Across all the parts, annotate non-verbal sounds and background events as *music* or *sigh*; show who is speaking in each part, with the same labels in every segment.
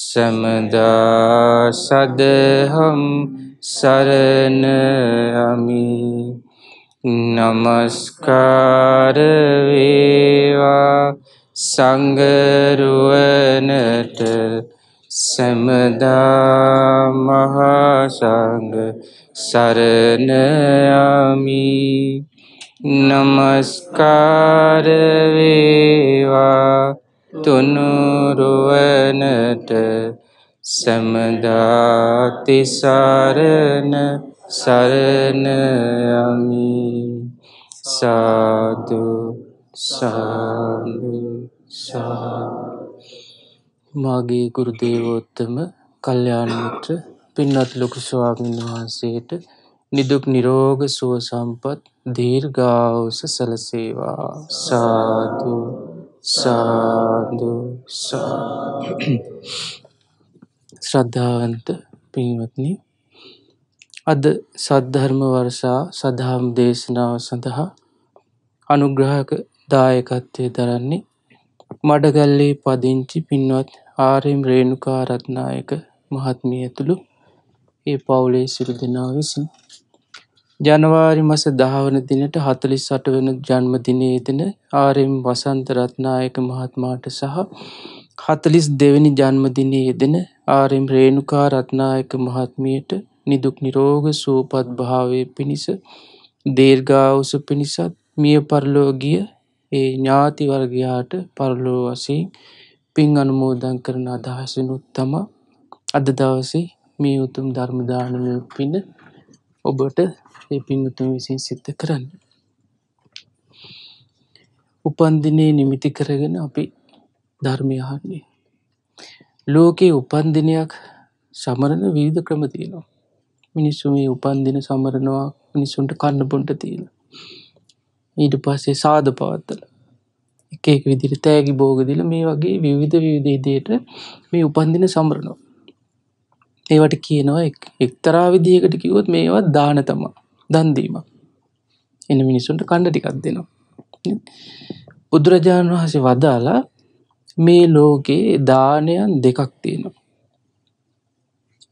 Speaker 1: සමදා සදහම් සරණ යමි නමස්කාර වේවා සංගරුවනට සමදා මහා සංඝ සරණ යමි නමස්කාර වේවා තුනුරුවනට සැමදාතිසාරණ සරණයමි සාදු සාදු
Speaker 2: සා මාගේ ගුරු දේවෝත්තම කල්යාණ මිත්‍ර පින්වත් ලොකු ස්වාමීන් වහන්සේට නිදුක් නිරෝග
Speaker 1: සුව සම්පත් දීර්ඝායුෂ සලසේවා සාදු
Speaker 2: සාදු *clears throat* ශ්‍රද්ධාවන්ත පින්වත්නි අද සද්ධර්ම වර්ෂා සදහම් දේශනාව සඳහා අනුග්‍රහක දායකත්වය දරන්නේ මඩගල්ලේ පදිංචි පින්වත් ආරම් රේණුකා රත්නායක මහත්මිය ඇතුළු ඒ පවුලේ සිරු දෙනා විසින් ජනවාරි මස දහවන දිනට හතලි සට වෙන ජන්මදිනයේදන ආරෙම් වසන්තරත්නායක මහත්මාට සහ හතලිස් දෙවැනි ජන්මදිනයේ දෙන ආරෙම් රේණුකා රත්නායක මහත්මියට නිදුක් නිරෝග සූපත් භාවය පිණිස දේර්ගාවස පිණිසත් මිය පරලෝගිය ඒ ඥාති වර්ගයාට පරලෝ වසී පින් අනුමෝදන් කරන අදහසනුත් තම අද දවසේ මේ උතුම් ධර්මදානමය පින ඔබට ඒ පින්වතුන් විසින් සිද්ධ කරන්න. උපන්දිනේ නිමිති කරගෙන අපි ධර්මයහන්නේ. ලෝකයේ උපන්දිනයක් සමරණ විවිධ ක්‍රම තියෙනවා. මිනිස්සු මේ උපන්දින සමරණවා මිනිසුන්ට කන්න බොන්ට තියෙන. ඊට පස්සේ සාධ පවත්තල එකක් විදිරි තෑගි බෝගදිල මේ වගේ විවිධ විවිධේදයට මේ උපන්දින සම්රනවා. ඒවට කියනවා එක්තරා විදිහකට කිවොත් මේවත් දාන තමා. දන්දීම එන මිනිසුන්ට කණ්ඩ ටිකක් දෙනවා. බුදුරජාණන් වහසේ වදාලා මේ ලෝකයේ දානයන් දෙකක් තියෙනවා.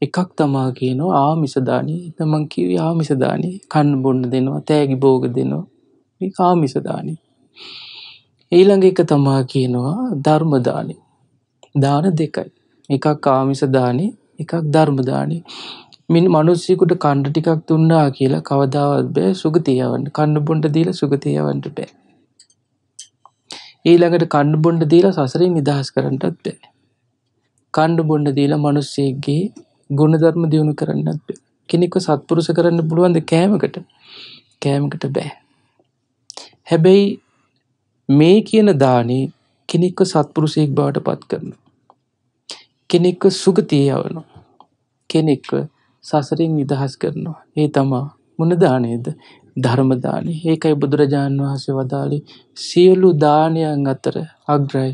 Speaker 2: එකක් තමා කියනවා ආමිසදානී තමන් කිව ආමිසදානී කන්න බොන්න දෙනවා තෑගි බෝග දෙනවා මේ ආමිසදානී. ඊළඟ එක තමා කියනවා ධර්මදානී දාන දෙකයි එකක් ආමිසදානී එකක් ධර්මදානී මින් මිනිස්සුෙකුට කන්න ටිකක් දුන්නා කියලා කවදාවත් බෑ සුගතිය යවන්න. කන්න බොන්න දීලා සුගතිය යවන්න බෑ. ඊළඟට කන්න බොන්න දීලා සසරින් නිදහස් කරන්නත් බෑ. කන්න බොන්න දීලා මිනිස්සෙක්ගේ ගුණධර්ම දියුණු කරන්නත් බෑ. කෙනෙක්ව සත්පුරුෂ කරන්න පුළුවන්ද කෑමකට? කෑමකට බෑ. හැබැයි මේ කියන දානේ කෙනෙක්ව සත්පුරුෂයෙක් බවට පත් කරනවා. කෙනෙක්ව සුගතිය යවනවා. කෙනෙක්ව සසරින් නිදහස් කරනවා. ඒ තමා මොන දානේද? ධර්ම දානි. ඒකයි බුදුරජාණන් වහන්සේ වදාළේ සියලු දානයන් අතර අග්‍රයි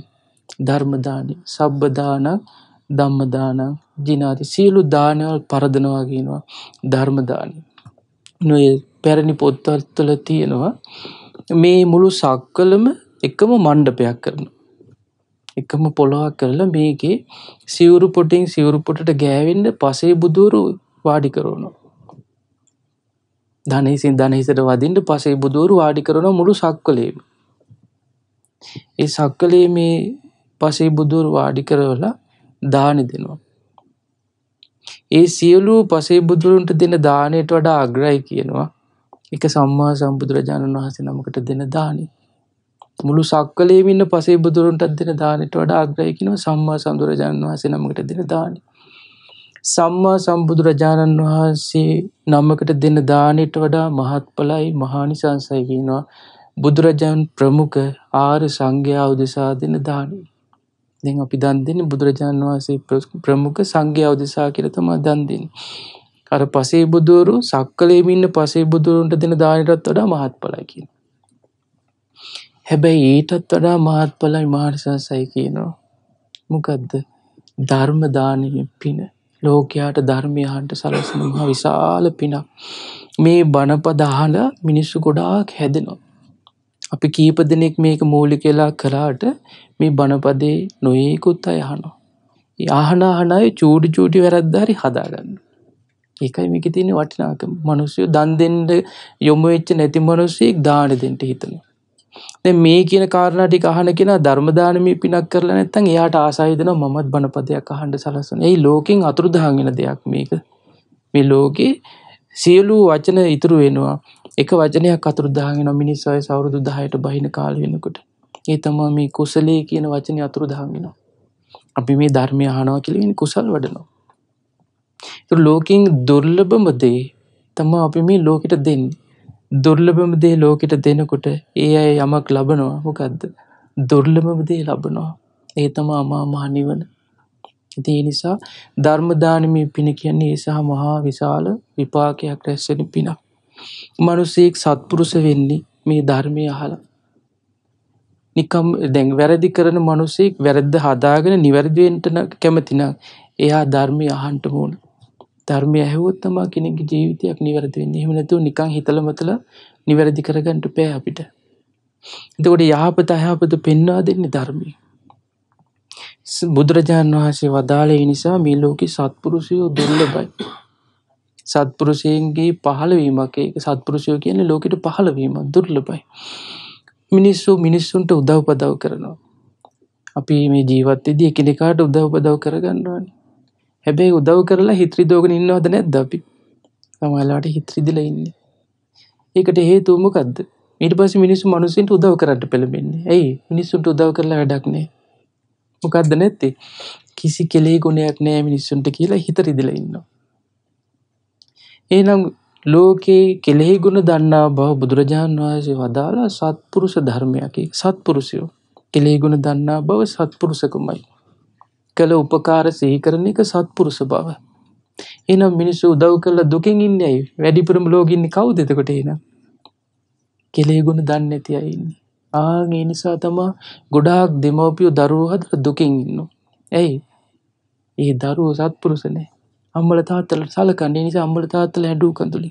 Speaker 2: ධර්ම දානි. සබ්බ දානං ධම්ම දානං ජිනාති. සියලු දානවල පරදනවා කියනවා ධර්ම දානි. නොයේ පැරණි පොත්වල තියෙනවා මේ මුළු සක්වලම එකම මණ්ඩපයක් කරනවා. එකම පොළොවක් කරලා මේකේ සිවුරු පොටින් සිවුරු පොටට ගෑවෙන්න පසේ බුදුරු වාඩි කරවනවා. ධනහිසින් ධනහිසට වදින්ට පසේ බුදුවරු වාඩි කරන මුළු සක්කලේම. ඒ සක්කලේ මේ පසේ බුදුරු වාඩි කරවලා දානි දෙනවා. ඒ සියලු පසේ බුදුරුන්ට දෙන දානයට වඩා අග්‍රයි කියනවා එක සම්මා සම්බුදුරජාණන් වහස නමකට දෙන දානි. මුළු සක්කලේමින්න පසේ බුදුරුන්ටත් දෙන දානයට වඩා අග්‍රයකිනව සම්මා සම්දුරජාණන් වහස නමකට දෙන දානි. සම්මා සම්බුදුරජාණන් වහන්සේ නමකට දෙන දානයට වඩා මහත්ඵලයි මහානිසංසයි කියනවා බුදුරජාන් ප්‍රමුඛ ආර්ය සංඝයා උදෙසා දෙන දානය. දැන් අපි දන් දෙන්නේ බුදුරජාන් වහන්සේ ප්‍රමුඛ සංඝයා උදෙසා කියලා තමයි දන් දෙන්නේ. අර පසේ බුදුරු සක්කලේම ඉන්න පසේ බුදුරුන්ට දෙන දානයටත් වඩා මහත්ඵලයි කියනවා. හැබැයි ඊටත් වඩා මහත්ඵලයි මහානිසංසයි කියනවා. මොකද්ද? ධර්ම දානෙ පින. ලෝකයාට ධර්මය අහන්ට සලසන මහා විශාල පිනක්. මේ බණපදාහල මිනිස්සු ගොඩාක් හැදෙනවා. අපි කීප දෙනෙක් මේක මූලි කෙලා කරාට මේ බණපදේ නොයෙකුත් අය අහනවා. යහන අහනයි චූඩි චූටි වැරද්දාරි හදාගන්න. ඒකයි මේක තියෙන වටිනාකම. මිනිස්සු දන් දෙන්න යොමු වෙච්ච නැති මිනිස්සෙක් දාන දෙන්න හිතනවා. දැන් මේ කියන කාරණා ටික අහන කෙනා ධර්ම දානමේ පිනක් කරලා නැත්නම් එයාට ආසාව දෙනවා මමත් බණපදයක් අහන්න සලස්වන. ඒ ලෝකෙන් අතුරුදහන් වෙන දෙයක් මේක. මේ ලෝකේ සියලු වචන ඉතුරු වෙනවා. එක වචනයක් අතුරුදහන් වෙනවා මිනිස් වයස අවුරුදු 10ට බහින කාල වෙනකොට. ඒ තමයි මේ කුසලයේ කියන වචනේ අතුරුදහන් වෙනවා. අපි මේ ධර්මය අහනවා කියලා කියන්නේ කුසල් වඩනවා. ඒක ලෝකෙන් දුර්ලභම දේ තමයි අපි මේ ලෝකෙට දෙන්නේ. දුර්ලභම දේ ලෝකෙට දෙනකොට ඒ අය යමක් ලබනවා මොකක්ද දුර්ලභම දේ ලබනවා ඒ තමා අමා මහ නිවන. ඉතින් ඒ නිසා ධර්ම දානමය පින කියන්නේ ඒ සහ මහා විශාල විපාකයක් රැස් වෙන පිනක්. මිනිසෙක් සත්පුරුෂ වෙන්නේ මේ ධර්මය අහලා. නිකම් දැන් වැරදි කරන මිනිසෙක් වැරද්ද හදාගෙන නිවැරදි වෙන්න කැමති නම් එයා ධර්මය අහන්න ඕනේ. ධර්මය ඇහුවොත් තමා කෙනෙක්ගේ ජීවිතයක් නිවැරදි වෙන්නේ. එහෙම නැතුව නිකන් හිතලා මතලා නිවැරදි කරගන්න බෑ අපිට. එතකොට යහපත අයහපත පෙන්වා දෙන්නේ ධර්මය. බුදුරජාණන් වහන්සේ වදාළේ නිසා මේ ලෝකේ සත්පුරුෂයෝ දුර්ලභයි. සත්පුරුෂයන්ගේ පහළවීමක් ඒක සත්පුරුෂයෝ කියන්නේ ලෝකෙට පහළවීමක් දුර්ලභයි. මිනිස්සු මිනිස්සුන්ට උදව් පදව් කරනවා. අපි මේ ජීවිතයේදී එකිනෙකාට උදව් පදව් කරගන්න ඕනේ. හැබැයි උදව් කරලා හිත්‍රරිදෝගෙන ඉන්නවද නැද්ද අපි සමයිලාට හිත්‍රරිදිල ඉන්න ඒකට හේතුවමකක්ද ඊට පස මිනිස්සු මනුසින්ට උදව් කරට පෙළබෙන්නේ ඇයි මිනිස්සුන්ට උදව් කරලා වැඩක්නේ මොකක්ද නැත්තේ කිසි කෙලෙහි ගුණයක් නෑ මිනිස්සුන්ට කියලා හිතරිදිල ඉන්නවා ඒනම් ලෝකයේ කෙලෙහි ගුණ දන්නා බව බුදුරජාණන් වහන්සේ වදාලා සත්පුරුෂ ධර්මයකි සත්පුරුෂයෝ කෙලෙහි ගුණ දන්නා බව සත්පුරුසකමයි කළ උපකාර සිහිකරන එක සත්පුරුෂ බව. එනම් මිනිස්සු උදව් කළ දුකින් ඉන්න ඇයි වැඩිපුරම ලෝගින්නේ කවුද එතකොට එනම්. කෙලේ ගුණ දන්නේ නැති අය ඉන්නේ. ආන් ඒ නිසා තමයි ගොඩාක් දෙමව්පියෝ දරුවෝ හදලා දුකින් ඉන්නවා. ඇයි? ඒ දරුවෝ සත්පුරුෂ නැහැ. අම්මල තාත්තලා සලකන්නේ නිසා අම්මල තාත්තලා ඇඬු කඳුලි.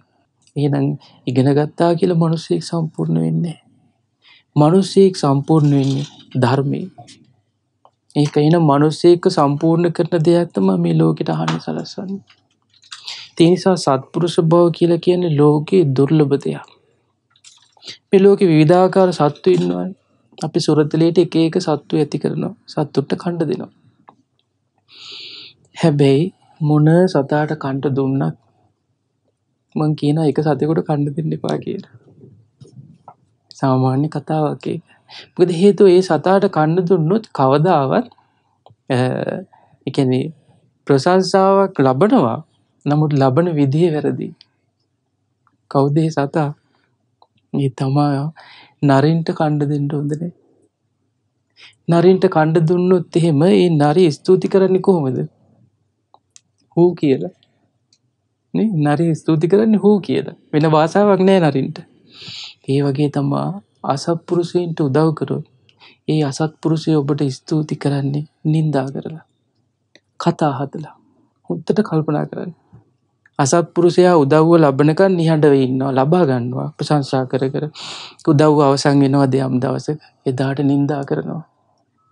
Speaker 2: එහෙනම් ඉගෙන ගත්තා කියලා මිනිස්සෙක් සම්පූර්ණ වෙන්නේ නැහැ. මිනිස්සෙක් සම්පූර්ණ වෙන්නේ ධර්මයේ ඒක එන මිනිසෙක සම්පූර්ණ කරන දෙයක් තමයි මේ ලෝකෙට අහන්න සලස්වන්නේ. ඒ නිසා සත්පුරුෂ භව කියලා කියන්නේ ලෝකේ දුර්ලභ දෙයක්. මේ ලෝකේ විවිධාකාර සත්තු ඉන්නවානේ. අපි සුරතලයට එක එක සත්තු ඇති කරනවා. සත්තුන්ට කණ්ඩ දෙනවා. හැබැයි මොන සතාට කණ්ඩ දුන්නත් මං කියනවා එක සතෙකුට කණ්ඩ දෙන්න එපා කියලා. සාමාන්‍ය කතාවක් ඒක. මොකද හේතුව ඒ සතාට කණ්ඩ දුන්නොත් කවදාවත් එකන්නේ ප්‍රශංසාවක් ලබනවා නමුත් ලබන විදිහ වැරදි. කෞදේ සතා ඒ තමා නරින්ට කණ්ඩ දෙෙන්ට හොඳනේ. නරින්ට කණ්ඩ දුන්නොත් එහෙම ඒ නරි ස්තුති කරන්නේ කොහොමද හූ කියලා නරි ස්තුති කරන්න හූ කියලා වෙන වාසාවක් නෑ නරින්ට ඒ වගේ තමා අසත්පුරුෂයන්ට උදව් කරොත් ඒ අසත්පුරුෂය ඔබට ස්තුති කරන්නේ නින්දා කරලා. කතා හදලා හොත්තට කල්පනා කරන්න. අසත්පුරුෂයා උදව්ව ලබනකන් නිහඬව ඉන්නවා ලබා ගන්නවා ප්‍රශංසා කර කර උදව්ව අවසන් වෙනවා දෙයම් දවසක එදාට නින්දා කරනවා.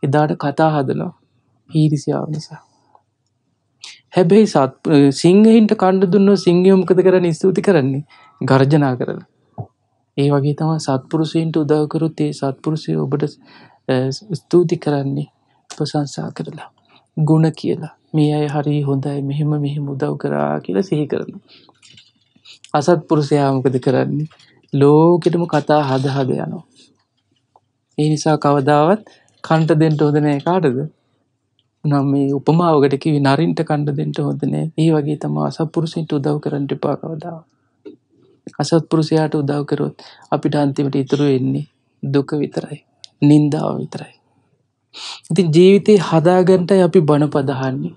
Speaker 2: එදාට කතා හදනවා පීරිසියාව නිසා. හැබැයි සත් සිංහහින්ට කණ්ඩ දුන්න සිංහයෝමකද කරන ස්තුති කරන්නේ ගර්ජනා කරලා ඒ වගේ තම සත්පුරුෂයන්ට උදවකරුත් ඒ සත්පුරුෂය ඔබට ස්තුති කරන්නේ ප්‍රසංසා කරලා. ගුණ කියලා මේ අය හරි හොඳයි මෙහෙම මෙහෙම උදව් කරා කියලා සිහි කරන. අසත්පුරුෂයාමකද කරන්නේ ලෝකෙටම කතා හද හද යනවා. ඒ නිසා කවදාවත් කණ්ට දෙෙන්ට හොදනය කාටද නම් මේ උපමාවකට කිවි නරින්ට කණ්ඩ දෙෙන්ට හොදනෑ ඒ වගේ තම අසපුරුසින්ට උදව් කරන්නට පාකවදාව අසත්පුරුෂයාට උදව් කරොත් අපිට අන්තිමට ඉතුරු එන්නේ දුක විතරයි. නින්දාව විතරයි. ඉතින් ජීවිතේ හදාගන්ටයි අපි බණ පදහන්නේ.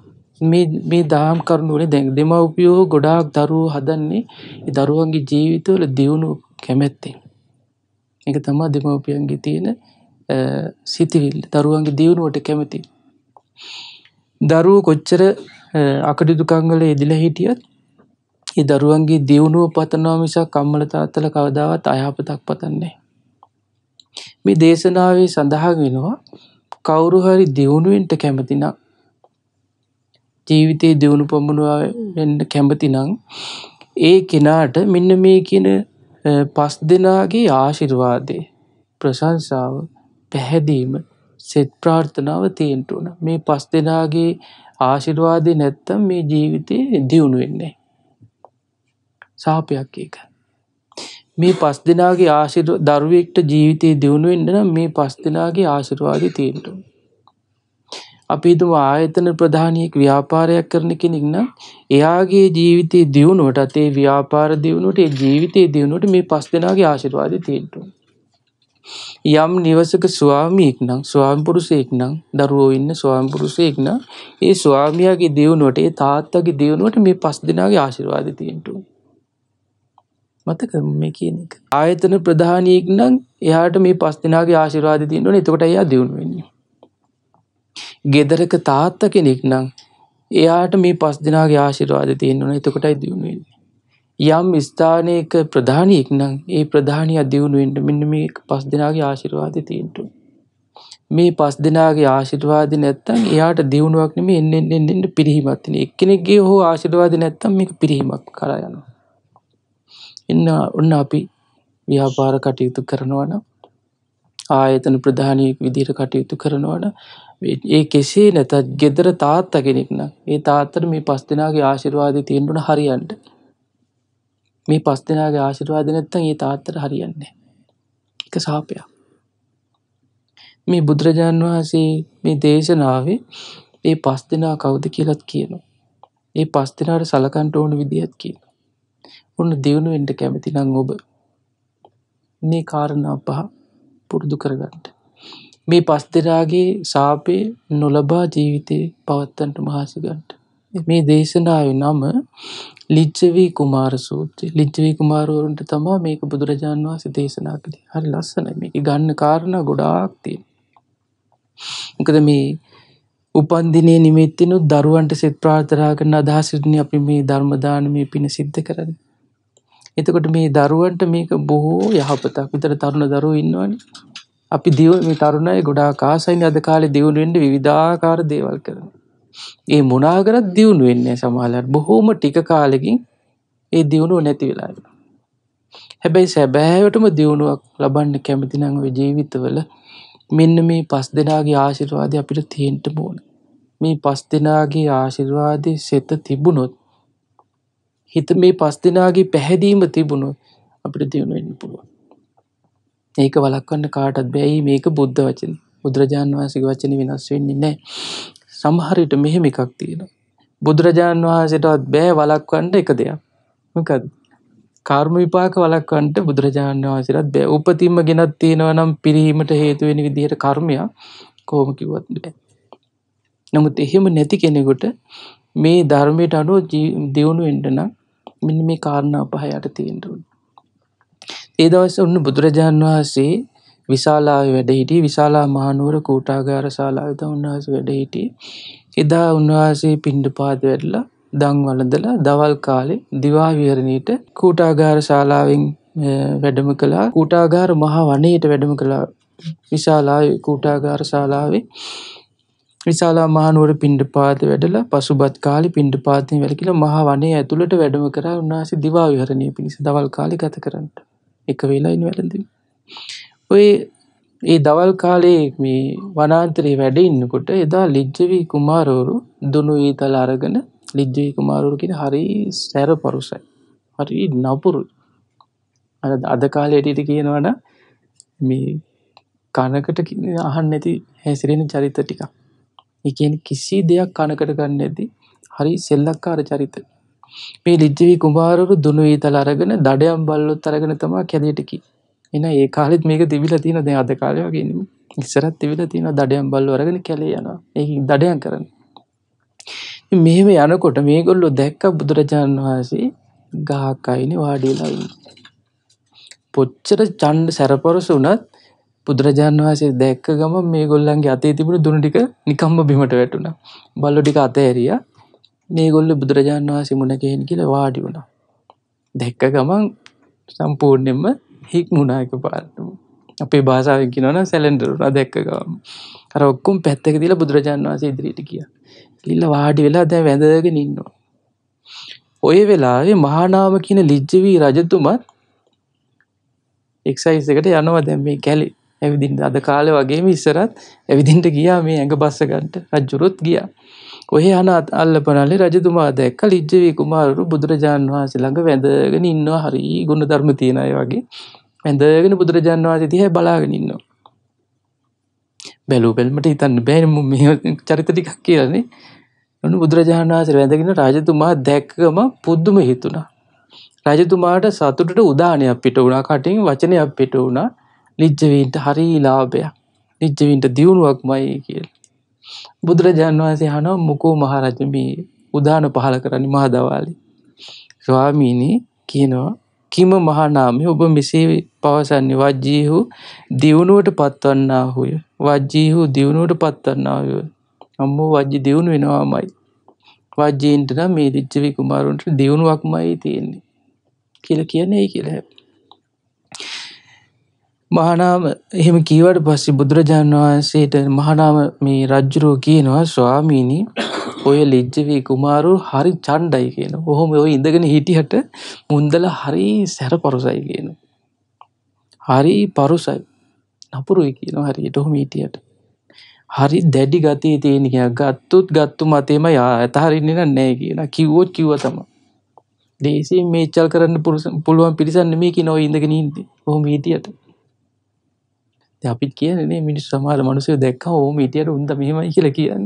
Speaker 2: මේ මේ දාම් කරුණුවනේ දැන් දෙමව්පියෝ ගොඩාක් දරුවෝ හදන්නේ ඒ දරුවන්ගේ ජීවිතවල දියුණුව කැමැත්තෙන්. ඒක තමයි දෙමව්පියන්ගේ තියෙන සිතිවිල්ල. දරුවන්ගේ දියුණුවට කැමති. දරුවෝ කොච්චර අකඩිදුකම් වල ඉදිලා හිටියත් ඒ දරුවන්ගේ දියුණුව පතනවා මිසක් කම්මල තාත්තල කවදාවත් අයහපතක් පතන්නේ. මේ දේශනාවේ සඳහන් වෙනවා කවුරු හරි දියුණුවෙන්ට කැමතිනම් ජීවිතේ දියුණු පමුණුවා වෙන්න කැමතිනම් ඒ කෙනාට මෙන්න මේ කියන පස් දෙනාගේ ආශිර්වාදේ ප්‍රශංසාව පැහැදීම සෙත් ප්‍රාර්ථනාව තියෙන්ට ඕන මේ පස් දෙනාගේ ආශිර්වාදේ නැත්තම් මේ ජීවිතේ දියුණු වෙන්නේ සාපයක් ඒක. මේ පස් දෙනාගේ ආශිර දරුවෙක්ට ජීවිතය දියුණුවෙන්න්න මේ පස් දෙනාගේ ආශිරවාදී තීන්ටු. අපි තුම ආයතන ප්‍රධානයෙක් ව්‍යාපාරයක් කරන කෙනෙක්න එයාගේ ජීවිතය දියුණුවට අතේ ව්‍යාපාර දියුණුට ජීවිතය දියුණුට මේ පස් දෙනාගේ ආශිරවාදී තීන්ටු. යම් නිවසක ස්වාමීක් නම් ස්වාම්පුරුසයෙක් නම් දරුවෝ ඉන්න ස්වාම්පුරුසයෙක් නම් ඒ ස්වාමියගේ දියුණුවට ඒ තාත්තගේ දියුණුවට මේ පස් දෙනාගේ ආශිරවාදී තීන්ටු. මතක මේ කියන එක. ආයතන ප්‍රධානයෙක් නම් එයාට මේ පස් දෙනාගේ ආශිර්වාද තියෙන්න ඕනේ. එතකොට එයා දියුණු වෙන්නේ. ගෙදරක තාත්තා කෙනෙක් නම් එයාට මේ පස් දෙනාගේ ආශිර්වාද තියෙන්න ඕනේ. එතකොටයි දියුණු වෙන්නේ. යම් ස්ථානයක ප්‍රධානයෙක් නම් ඒ ප්‍රධානය දියුණුවෙන්ට මෙන්න මේ පස් දෙනාගේ ආශිරවාද තියෙන්ට. මේ පස් දෙනාගේ ආශිරවාද නැත්තන් එයාට දියුණුවක් නෙම එන්නෙන්ට පිරිහිමත්තින එක්කෙනෙක්ගේ හෝ ආශිරවාද නැත්තම් මේ පිරිහිමක් කරයනවා. එන්න ඔන්න අපි ව්‍යාපාර කටයුතු කරනවන ආයතන ප්‍රධානයක් විදිර කටයුතු කරනවන ඒ කෙසේ නැතත් ගෙදර තාත් අගෙනෙක්න ඒ තාත්තර මේ පස් දෙනාගේ ආශිර්වාදය තියෙන්ටුන හරියන්ට මේ පස් දෙනාගේ ආශිර්වාද නැත්තන් ඒ තාත්තර හරියන්නේ එක සාපයක් මේ බුදුරජාණන් වහන්සේ මේ දේශනාවේ ඒ පස් දෙනා කවුද කියලත් කියනවා ඒ පස් දෙනාට සලකන්ට ඕන විදිහත් කියන ඔන්න දියුණුවෙන්ට කැමති නං ඔබ මේ කාරණා පහ පුරුදු කරගන්නට. මේ පස් දෙරාගේ සාපය නොලබා ජීවිතය පවත්තන්ට මහසගන්ට. මේ දේශනාව නම ලිච්චවී කුමාර සූත්‍රය ලිච්චවී කුමාරුවරුන්ට තමා මේක බුදුරජාණන් වහන්සේ දේශනා කළේ හරි ලස්සන මේ ගන්න කාරණ ගොඩාක්තිය. එකද මේ උපන්දිනේ නිමිත්තිනු දරුවන්ට සෙත් ප්‍රාර්ථනා කරන අදහසිරණ අපි මේ ධර්මදානමය පින සිද්ධ කරන්න. එතකොට මේ දරුවන්ට මේක බොහෝ යහපතක් විතර තරුණ දරුව ඉන්නවනි අපි දිව මේ තරුණයි ගොඩා කාසයින අද කාලේ දියුණුවෙන්ට විවිධාකාර දේවල් කරන ඒ මොනාගරත් දියුණු වෙන්නේ සමහලට බොහෝම ටික කාලෙකින් ඒ දියුණුව නැති වෙලාගෙන හැබැයි සැබෑවටම දියුණුවක් ලබන්න කැමතිනංව ජීවිතවල මෙන්න මේ පස් දෙනාගේ ආශිර්වාද අපිට තියෙන්ට මෝන මේ පස් දෙනාගේ ආශිර්වාදය සෙත තිබුණොත් හිත මේ පස් දෙනාගේ පැහැදීම තිබුණු අපිට දියුණුවෙන්න පුළුවන්. ඒක වලක්වන්න කාටත් බැයි මේක බුද්ධ වචන බුදුරජාණන් වහන්සේ වචන වෙනස් වෙන්නේ නෑ. සමහරට මෙහෙම එකක් තියෙන. බුදුරජාණන් වහන්සේටවත් බෑ වලක්වන්න එක දෙයක්. මොකද කර්ම විපාක වලක්වන්ට බුදුරජාණන් වහන්සේටත් බෑ උපතින්ම ගෙනත් තියෙනවා නම් පිරිහීමට හේතු වෙන විදිහට කර්මයක් කොහොම කිව්වත් බෑ. නමුත් එහෙම නැති කෙනෙකුට මේ ධර්මයට අනුව දියුණු එන්ටන මෙන්න මේ කාරණා පහයට තියෙන්ටුන්. ඒදවස ඔන්න බුදුරජාණන් වහන්සේ විශාලා වැඩහිටි විශාලා මහනුවර කූටාගාර ශාලාවිත උන්වහස වැඩහිටි එදා උන්වහන්සේ පිණ්ඩ පාද වැඩලා දංවලදලා දවල් කාලේ දිවා විහරණයට කූටාගාර ශාලාවෙන් වැඩම කළා කූටාගාර මහා වනයට වැඩම කළා විශාලා කූටාගාර ශාලාවේ මිසාලා මහනුවර පිණ්ඩපාත වැඩලා පසුබත් කාලි පිණ්ඩපාතයෙන් වැලකිලා මහා වනයේ ඇතුළට වැඩම කරා උන්වහන්සේ දිවා විහරණය පිණිස දවල් කාලේ ගත කරන්නට. එක වෙලාවෙන් වැළඳි. ඔය ඒ දවල් කාලේ මේ වනාන්තරේ වැඩ ඉන්නකොට එදා ලිජ්ජවි කුමාරවරු දුනු ඊතල අරගෙන ලිජ්ජවි කුමාරවරු කියන හරි සැර පරුසයි. හරි නපුරුයි. අර අද කාලේ ඇටියට කියනවනම් මේ කනකට අහන්න නැති හැසිරෙන චරිත ටිකක්. එකන් කිසි දෙයක් කනකට ගන්න ඇති හරි සෙල්ලක්කාර චරිත මේ ලිජ්ජවී කුමාරරු දුනුවී තල අරගෙන දඩයම් බල්ලොත් අරගෙන තමා කැදටකි එන ඒ කාලෙත් මේක තිබිල තින දෙ අද කාලයගෙන ඉස්සරත් තිවිල තින දඩයම් බල්ල අරගෙන කැලේ යන ඒ දඩයන් කරන මෙහෙම යනකොට මේගොල්ලො දැක්ක බුදුරජාණන් වහන්සේ ගහක් අයින වාඩිලයි පොච්චර චන්්ඩ සැරපරසු වනත් බුදුරජාණන් වහන්සේ දැක්ක ගම මේ ගොල්ලන්ගේ අතේ තිබුණ දුන ටික නිකම්ම බිමට වැටුණා. බල්ලෝ ටික අතහැරියා. මේගොල්ලෝ බුදුරජාණන් වහන්සේ මුණ ගැහෙන කියලා වාඩි වුණා. දැක්ක ගමන් සම්පූර්ණයෙන්ම හික්මුණා එකපාරටම. අපේ භාෂාවෙන් කියනවනම් සැලෙන්ඩර් වුණා දැක්ක ගම. අර ඔක්කොම පැත්තක දාලා බුදුරජාණන් වහන්සේ ඉදිරියට ගියා. ගිහිල්ලා වාඩි වෙලා දැන් වැඳගෙන ඉන්නවා. ඔය වෙලාවේ මහානාම කියන ලිජ්ජවී රජතුමත් එක්සයිස් එකට යනවා දැන් මේ කැලේ. ඇවිදින්ට අද කාලය වගේම ඉස්සරත් ඇවිදින්ට ගියා මේ ඇඟ බස්සගන්ට රජ්ජුරුත් ගිය. ඔහේ අනත් අල්ල පනලේ රජතුමා දැක්ක ලිජ්ජවී කුමාරු බුදුරජාන් වහන්සේ ළඟ වැඳගෙන ඉන්නවා හරි ගුණ ධර්ම තියෙනය වගේ ඇඳගෙන බුදුරජාන් වහන්සේ තිහැ බලාගෙන ඉන්නවා. බැලූ බැල්මට හිතන්න බෑනම මේ චරිත ටිකක් කියලනේ නු බුදුරජාණන් වහන්සේ වැඳගෙන රජතුමා දැක්කම පුද්දුම හිතුණා. රජතුමාට සතුටට උදානයක් පිට වුණා කටින් වචනයක් පිට වුණා ලිජ්ජවීන්ට හරි ලාභයක් ලිජ්ජවින්ට දියුණුවක් මයි කියල්. බුදුරජාණන් වහන්සේ හනෝ මොකෝ මහරජමි උදාන පහල කරන්න මහදවාලි. ස්වාමීණී කියනවා කිම මහනාමි ඔබ මෙසේ පවසන්නේ වජ්ජීහු දියුණුවට පත්වන්නාහුය වජ්ජීහු දියුණුවට පත්වන්නාය අම්මෝ වජ්ජි දියුණු වෙනවාමයි වජ්ජීන්ටන මේ ලිච්චවි කුමාරුන්ට දියුණුවක්මයි තියෙන්නේ කියල කියන්නේ කියලා හැප මහනාම එහෙම කීවට පස්සේ බුදුරජාණන් වහන්සේට මහනාම මේ රජ්ජුරෝ කියනවා ස්වාමීනි ඔය ලිජ්ජවී කුමාරු හරි චණ්ඩයි කියන. ඔහොම ඔය ඉඳගෙන හිටියට මුන්දල හරි සැර පරුසයි කියන. හරි පරුසයි. නපුරුයි කියන හරියට ඔහොම හිටියට. හරි දැඩි ගතය තියෙන කිය ගත්තුත් ගත්තු මතේම යා ඇතහරින්න නෑ කියන කිව්වොත් කිව්ව තම දේසින් මේචල් කරන්න පුළුවන් පිරිසන්න මේක නොව ඉඳගෙන ඉද හොම හිටියට අපිත් කියන්නේ මිනි සමාර මනුසය දැක්ක හෝම ඉටියට උන්ද මෙහෙමයි කියල කියන්න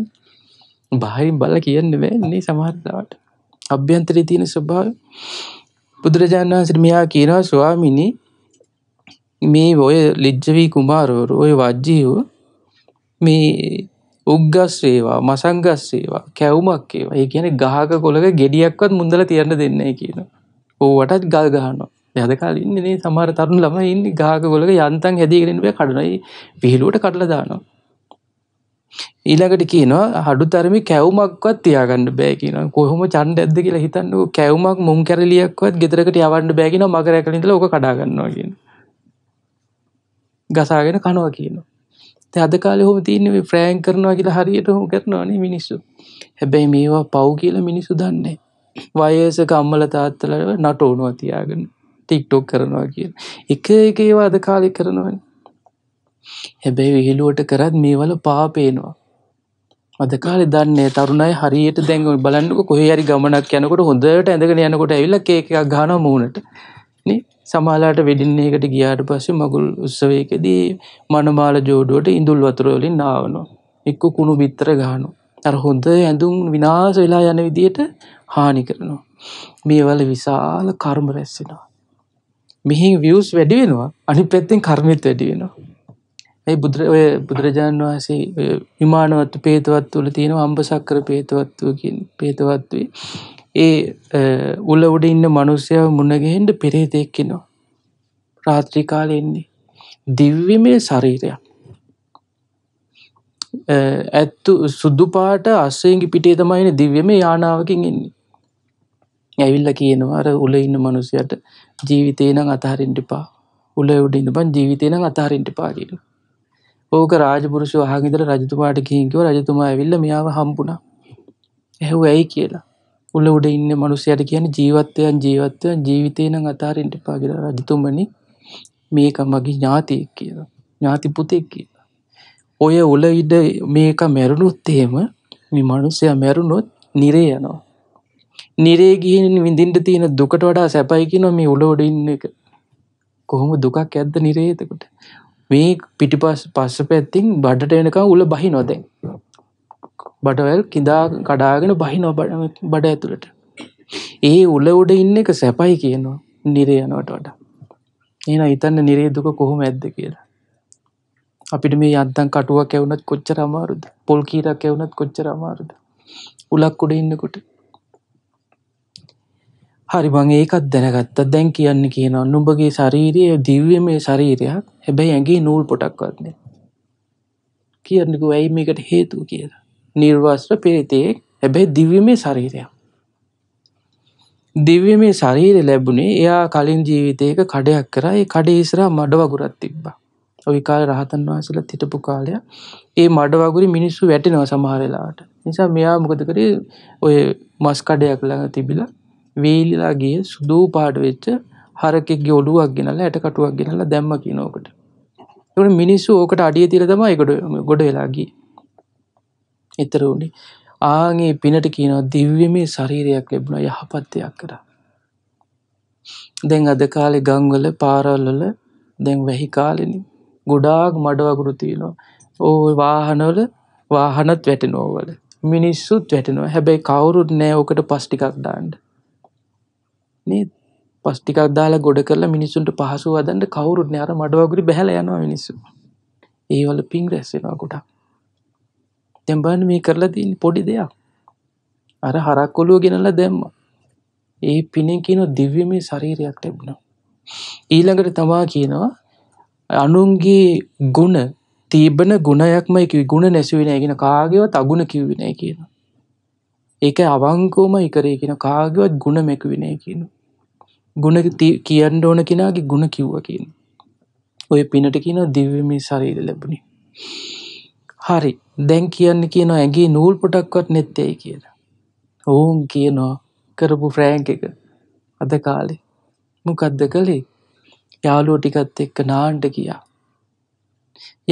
Speaker 2: බාහිරින් බල කියන්න වෙන්නේ සමහරතාවට අභ්‍යන්තරය තියෙන ස්වභාව බුදුරජාණන් වහන්සට මෙයා කියනවා ස්වාමිනි මේ ඔය ලිජ්ජවී කුමාරවරු ඔය වජ්ජීව මේ උග්ගස් වේවා මසංගස් වේවා කැවුමක් ඒවා ඒ කියන ගහක කොළක ගෙඩියක්වත් මුදල තියන්න දෙන්නේ කියන ඕවටත් ගල් ගහනවා යදකාල ඉන්නනේ සමහර තරුණ ළම ඉන්න ගාගොලක යන්තන් හැදීගෙනට කඩනයි පිහිලුවට කටලදානවා ඊළඟට කියනවා හඩු තරමි කැවුමක්වත් තියාගන්න බෑකින කොහොම චන්ඩ ඇද කියලා හිතන්න කැවුමක් මුම් කැරලියක්වත් ගෙදරකට යවන්න බෑගෙන මකරැකලින්ද ලෝක කඩාගන්නවා කියන ගසාගෙන කනවා කියනවා අද කාල හොම තියන්නේ ෆ්‍රෑන් කරනවා කියලා හරියට හොම කරනවානේ මිනිස්සු හැබැයි මේවා පව් කියලා මිනිසු දන්නේ වයසක අම්මල තාත්තලව නට ඕනුව තියාගන්න ටික්ටොක් කරනවා කිය එක එක ඒවා අද කාලෙ කරනවන හැබැයි විහිලුවට කරත් මේවල පාපේනවා අද කාලෙ දන්නේ තරුණයි හරියට දැන්ව බලන්නක කොහේ හරි ගමනක් යනකොට හොඳට ඇඳගෙන යනකොට ඇවිල්ල එකක් ගාන මූුණට සමාලාට වෙඩින්නේ එකට ගියාට පස්සේ මගුල් උත්සවයකදී මනමාල ජෝඩුවට ඉඳුල් වතුරවලින් නාවනවා එක්ක කුණු බිත්තර ගානු අර හොඳ ඇඳුම් විනාස වෙලා යන විදියට හානි කරනවා මේවල විශාල කර්ම රැස්සෙනවා මෙහි වියස් වැඩි වෙනවා අනි පැත්තෙන් කර්මිත් වැඩි වෙනවා. ඇයි බුදුර ඔය බුදුරජාණන් වහන්සේ විමානවත්තු පේතවත් වල තියෙන අම්බසක්කර පේතවත්වකින් පේතවත්වේ ඒ උල උඩ ඉන්න මනුස්සයව මුණගහෙන්ට පෙරේතෙක්කෙනවා. රාත්‍රිකාල එන්නේ. දිව්විමේ ශරීරයක්. ඇත්තු සුද්දු පාට අස්සයගේ පිටේ තමයින දිව්‍යම යානාවකින් එන්නේ. ඇවිල්ල කියනවා අර උල ඉන්න මනුසියට ජීවිතේනම් අතහරින්ටිපා උල උඩින්න බන් ජීවිතේනම් අතහරින්ටිපා කියන ඕක රාජපුරුෂ හගිදර රජතුමාට කිහිකිව රජතුමා ඇවිල්ල මියාව හම්පුුණා ඇහු ඇයි කියලා උල උඩ ඉන්න මනුස්සයට කියන ජීවත්තයන් ජීවත්තයන් ජීවිතේනම් අතාරෙන්ටිපා කියලා රජතුමනි මේක මගේ ඥාතියෙක් කියලා ඥාති පුතෙක් කියලා ඔය උල ඉඩ මේක මැරුණුත් එහෙම මේ මනුස්සය මැරුණොත් නිරේ යනවා නිරේගිහින් විඳින්ට තියෙන දුකට වඩා සැපයිකි නො මේ උලෝඩ ඉන්න එක කොහොම දුකක් ඇද්ද නිරේතකොට මේ පිටි පස් පස්ස පැත්තිං බඩට එනක උල බහි නොදැන් බටවැල් කිදා කඩාගෙන බහි නොබට බඩ ඇතුළට ඒ උල උඩ ඉන්න එක සැපයි කියනවා නිරයනවට වඩා එන ඉතන්න නිරේ දුක කොහොම ඇද්ද කියලා අපිට මේ අන්තන් කටුවක් ඇවුනත් කොච්චර අමාරුද පොල් කීරක් ඇවුනත් කොච්චර අමාරුද උලක් උඩ ඉන්නකොට හරි බං ඒකත් දැනගත්තා දැන් කියන්න කියනවා නුඹගේ ශරීරය දිව්‍ය මේ ශරීරයක් හැබැයි ඇගේ නූල් පොටක්වත්න්නේ. කියන්නකු ඇයි මේකට හේතුව කියලා. නිර්වාශ්‍ර පෙරිතයෙක් හැබැයි දිව්‍ය මේ ශරීරයක්. දිව්‍ය මේ ශරීර ලැබුණේ එයා කලින් ජීවිතයක කඩයක් කරා ඒ කඩ ඉස්රා මඩ වගුරත් තිබ්බා. ඔයිකාල රහතන් වහසල හිටපු කාලය ඒ මඩවගුරි මිනිස්සු වැටෙනවා සමහරලාට නිසා මෙයා මොකද කරේ ඔය මස්කඩයක් ළඟ තිබිලා වේලිලා ගිය සුදූ පාට වෙච්ච හරකෙක්ගේ ඔඩුවක් ගෙනලා ඇටකටුවක් ගෙනලා දැම්ම කියනෝකට එට මිනිස්සු ඕකට අඩිය තිර තම එකට ගොඩ වෙලාගී එතර වුණේ ආගේ පිනට කියනවා දිව්‍යමේ ශරීරයක් ලැබුණ යහපත්වයක් කර දැන් අද කාලෙ ගංවල පාරල්ලල දැන් වැහි කාලෙන ගොඩාක් මඩවගුරු තියෙනවා ඕ වාහනවල වාහනත් වැටනෝවල මිනිස්සුත් වැටනවා හැබැයි කවුරුත් නෑ ඕකට පස්්ටිකක් ඩාන්ඩ නේ පස්ටිකක් දාලා ගොඩ කරලා මිනිසුන්ට පහසු අදන්ට කවුරුත් අර මඩවගුරි බැහල යනවා මිනිස්සු ඒවල පින් රැස්සෙනවා ගොඩක් තැම්බාන මේ කරලා තින් පොඩි දෙයක් අර හරක්කොලුව ගෙනලා දැම්ම ඒ පිනෙන් කියනො දිව්‍ය මේ ශරීරයක් ලැබුණා ඊළඟට තමා කියනවා අනුන්ගේ ගුණ තීබන ගුණයක්ම එක ගුණ නැසුවෙන ගෙන කාගවත් අගුණ කිව්වෙන කියන ඒක අවංකෝම එකරේ කියෙන කාගවත් ගුණ මැකවිනය කියන. ගුණ කියන්න ඕන කෙනගේ ගුණ කිව්වකින්. ඔය පිනට කියන දිවමි සරීර ලැබුණි. හරි දැන් කියන්න කියනවා ඇගේ නූල් පොටක්වත් නැත්තැයි කියන. ඔවුන් කියනවා කරපු ෆ්‍රෑන්ක එක අද කාලෙ මොකද්ද කළේ යාලෝ ටිකත් එක්ක නාන්ට කියා.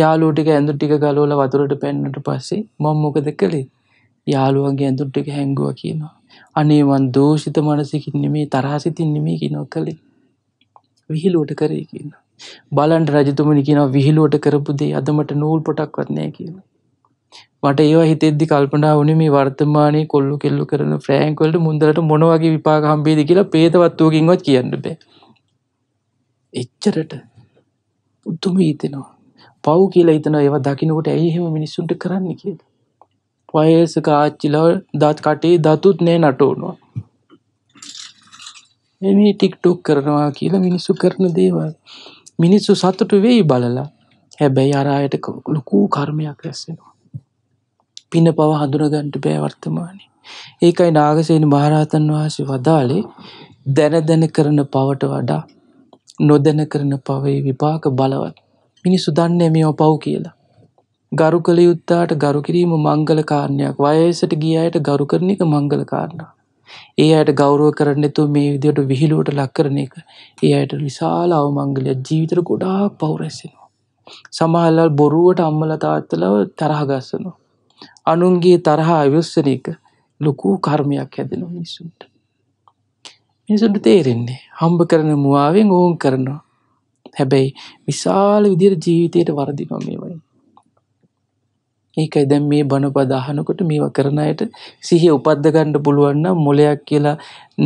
Speaker 2: යාලෝටික ඇඳු ටික ගලෝල වතුරට පැන්නට පස්සේ මං මොකද කළේ යාළුවන්ගේ ඇඳුම් ටික හැංගුවා කියනවා. අනේ මං දෝෂිත මනසකින් නෙමේ තරහසිතින් නෙමේ කියනවා කළේ. විහිළුවට කරේ කියනවා. බලන්න රජතුමනි කියනවා විහිළුවට කරපු දේ අද මට නූල් පොටක්වත් නැහැ කියලා. මට ඒවා හිතෙද්දි කල්පනා වුණේ මේ වර්තමානයේ කොල්ලු කෙල්ලු කරන ෆ්‍රෑන්ක් වලට මුන්දලට මොන වගේ විපාක හම්බෙයිද කියලා ප්‍රේතවත්වකින්වත් කියන්න බෑ. එච්චරට උතුම හිතෙනවා. පව් කියලා හිතනවා ඒවා දකින්නකොට ඇයි එහෙම මිනිස්සුන්ට කරන්න කියලා. පොයස කාච්චිලව දත් කටේ දතුත් නෑ නටෝනවා මේ ටික්ටොක් කරනවා කියලා මිනිස්සු කරන දේවල් මිනිස්සු සතුටු වෙයි බලලා හැබැයි අරායට ලොකූ කර්මයක් රැස්සෙනවා පින පව හඳුනගන්ට බෑවර්තමානය ඒකයි නාගසේන භාරාතන් වහන්සේ වදාලේ දැන දැන කරන පවට වඩා නොදැන කරන පවේ විපාක බලවත් මිනිස්සු දන්නේ මේ පව් කියලා ගරු කළ යුත්තාට ගරු කිරීම මංගල කාරණයක් වයසට ගිය අයට ගරු කරන එක මංගල කාරණ. ඒ අයට ගෞරුව කරන්නතු මේ විදියට විහිලුවට ලක්කරන එක ඒ අයට විශාල අවමංගලයක් ජීවිතර ගොඩාක් පවරැසෙනවා. සමහල්ලල් බොරුවට අම්මල තාත්තලව තරහගස්සනවා. අනුන්ගේ තරහා අවස්සන එක ලොකූ කර්මයක් හැදෙන මිනිසුන්ට. මිනිසුන්ට තේරෙන්නේ හම්බ කරන මුවාවෙන් ඕෝන් කරනවා. හැබැයි විශාල විදිර ජීවිතයට වරදිනවා මේවයි. ඒකයි දැන් මේ බණ පද අහනකොට මේවා කරන අයට සිහිය උපද්ද ගන්න පුළුවන් නම් මොලයක් කියලා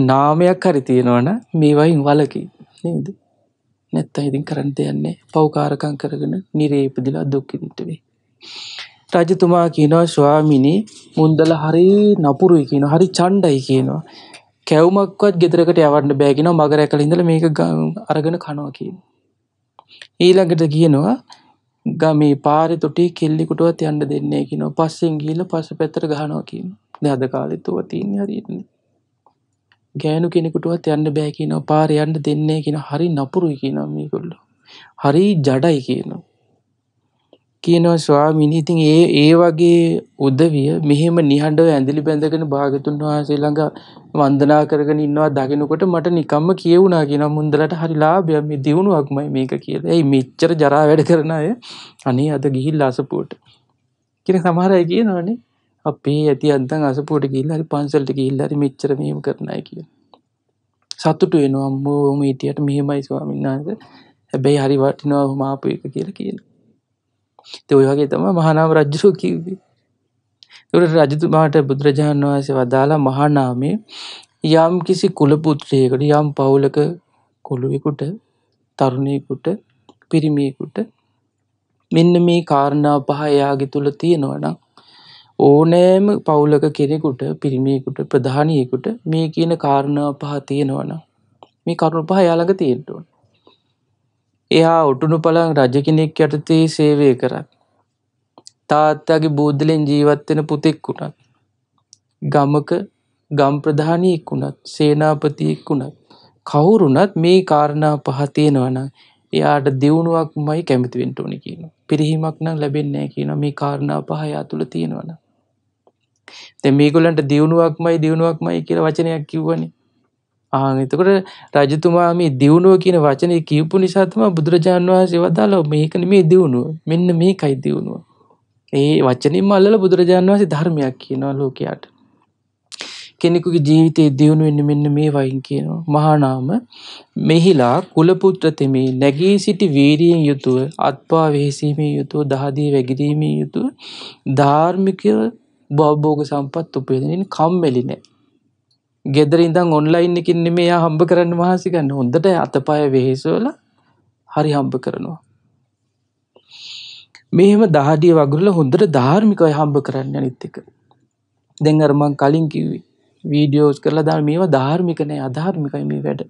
Speaker 2: නාමයක් හරි තියෙනවනම් මේවයින් වලකි නේද නැත්තම් ඉතින් කරන්න දෙන්නේ පෞකාරකම් කරගෙන නිරේ ඉපදිලා දුක් විඳිට වෙයි රජතුමා කියනවා ස්වාමිනී මුන්දල හරි නපුරුයි කියනවා හරි ඡණ්ඩයි කියනවා කැවුමක්වත් ගෙදරකට යවන්න බෑ කියනවා මග රැකලා ඉඳලා මේක අරගෙන කනවා කියනවා ඊළඟට කියනවා ගමේ පාරිතොටේ කෙල්ලිකුටුවත් යන්න දෙන්නේ කිනො පස්සෙන් ගීල පස පැතර ගහනෝකින් අද කාලෙත්තුව තිීන් හරින ගෑනු කෙනෙකුටුවත් යන්න බෑකිනෝ පාර යන්න දෙන්නේ කියෙන හරි නපුරුයි කියනම්මකොල්ල හරි ජඩයි කියනවා කියනවා ස්වාමීනි ඉතින් ඒ ඒ වගේ උදවිය මෙහෙම නිහඬව ඇඳිලි බැඳගෙන භාගතුන් වහන්සේ ළඟ වන්දනා කරගෙන ඉන්නවා දකිනකොට මට නිකම්ම කියවුණා කියනවා මුන්දලට හරි ලාභයක් මේ දිනුවක්මයි මේක කියලා. එයි මෙච්චර ජරා වැඩ කරන අය අනේ අද ගිහිල්ලා අසපුවට. කියන සමහර අය කියනවනේ අපේ ඇති අන්තන් අසපුවට ගිහිල්ලා හරි පන්සලට ගිහිල්ලා හරි මෙච්චර මෙහෙම කරන අය කියලා. සතුටු වෙනවා අම්මෝ ඔහොම හිටියට මෙහෙමයි ස්වාමීන් වහන්සේ. හැබැයි හරි වටිනවා ඔහොම ආපු එක කියලා කියනවා. ති ඔයගේ තම මහනාම රජ්ජුරෝ කිව්වේ තුට රජතුමාට බුදුරජාණන් වහන්සේ වදාලා මහනාමේ යම් කිසි කුලපුත්‍රයකට යම් පවුලක කොළුවෙකුට තරුණයකුට පිරිමියකුට මෙන්න මේ කාරණා පහ එයාගේ තුළ තියෙනවනම් ඕනෑම පවුලක කෙනෙකුට පිරිමියකුට ප්‍රධානයකුට මේ කියන කාරණා පහ තියෙනවනම් මේ කරුණු පහ යාළඟ තියෙන්ටුවන් එයා ඔටුනු පළං රජ කෙනෙක් යටතේ සේවය කරත්. තාත්තාගේ බෝද්ධලෙන් ජීවත්වෙන පුතෙක් වුණත්. ගමක ගම්ප්‍රධානයෙක් වුණත් සේනාපතියෙක් වුණත්. කවුරුනත් මේ කාරණා පහතියෙනවන එයාට දෙවුණුවක් මයි කැමිතිවෙන්ට ඕනි කියන. පිරිහිමක් නම් ලැබෙන්නේ කියන මේ කාරණා පහයා තුළ තියෙනවන. තැ මේගොලන්ට දියුණුවක් මයි දියුණුවක් මයි කියර වචනයක් කිව්වනේ ආන් එතකොට රජතුමා මේ දියුණුව කියන වචනේ කියපු නිසා තමයි බුදුරජාන් වහන්සේ වදාළා මේක නෙමේ දියුණුව. මෙන්න මේකයි දියුණුව. ඒ වචනින්ම අල්ලලා බුදුරජාන් වහන්සේ ධර්මයක් කියනවා ලෝකයට. කෙනෙකුගේ ජීවිතයේ දියුණුව වෙන්නේ මෙන්න මේ වයින් කියනවා. මහානාම මෙහිලා කුලපුත්‍ර තෙමේ නැගී සිටි වීරියෙන් යුතුව අත්පා වෙහසීමේ යුතුව දහදී වැගිරීමේ යුතුව ධාර්මික භවභෝග සම්පත් උපයදින කම්මැලි නැහැ. ගෙදරින්දන් ඔන්ලයින් එකින් නෙමේ යා හම්බ කරන්න වහසි ගන්න හොඳට අතපාය වෙහෙසවල හරි හම්බ කරනවා. මෙහෙම දහඩිය වගුරල හොඳට ධාර්මිකයි හම්බ කරන්න නිත්තක. දෙං අරමං කලින් කිව්වි වීඩියෝස් කරලා දා මේවා ධාර්මිකනය අධාර්මිකයි මේ වැඩ.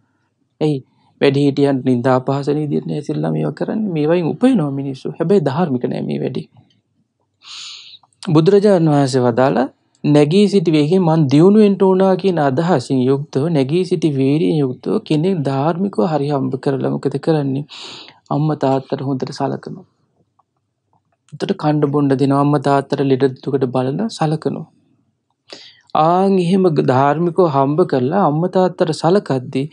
Speaker 2: ඇයි වැඩිහිටියන් නින්දා පහසන දිරන ඇසිල්ල මේෝ කරන්න මේවයින් උපය නෝ මිනිස්සු හැබැයි ධාර්මිකනෑ මේ වැඩි. බුදුරජාණන් වහන්සේ වදාලා නැගී සිටිවේගේ මන් දියුණුවෙන්ට ඕනා කියන අදහසින් යුක්තව නැගී සිටි වේරියෙන් යුක්තව කෙනෙක් ධාර්මිකව හරි හම්බ කරලා මොකද කරන්නේ අම්ම තාත්තට හොඳට සලකනවා. එතට කණ්ඩ බොන්්ඩ දෙනවා අම්ම තාත්තට ලෙඩදුකට බලන සලකනවා. ආං එහෙම ධාර්මිකෝ හම්බ කරලා අම්මතාත්තර සලකද්දී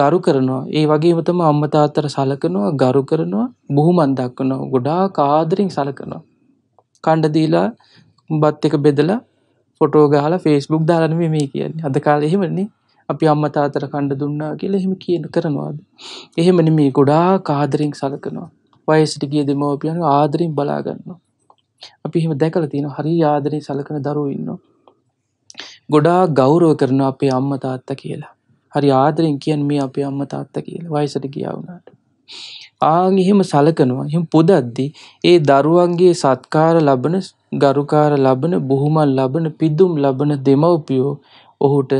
Speaker 2: ගරු කරනවා ඒ වගේමතම අම්මතාත්තර සලකනවා ගරු කරනවා බොහොමන් දක්වනවා ගොඩා කාදරින් සලකනවා. කණ්ඩදීලා බත් එක බෙදලා ෆොටෝ ගහල ෆේස්බුක් දාලනම මේ කියන්නේ අද කාල එහෙමනි අපි අම්ම තාතර කණ්ඩ දුන්නා කියලා එහෙම කියන කරනවාද. එහෙමනි මේ ගොඩා කාදරින් සලකනවා වයසිට ගිය දෙමෝපියන් ආදරින් බලාගන්නවා. අපි එහෙම දැකල තියෙන හරි ආදරින් සලකන දරුව ඉන්නවා. ගොඩා ගෞරව කරන අපේ අම්ම තාත්ත කියලා හරි ආදරෙන් කියන් මේ අපේ අම්ම තාත්ත කියලා වයිසට කියාවුණට ආං එහෙම සලකනවා එම පුදද්දි ඒ දරුවන්ගේ සත්කාර ලබන ගරුකාර ලබන බුහුමන් ලබන පිදුම් ලබන දෙමව්පියෝ ඔහුට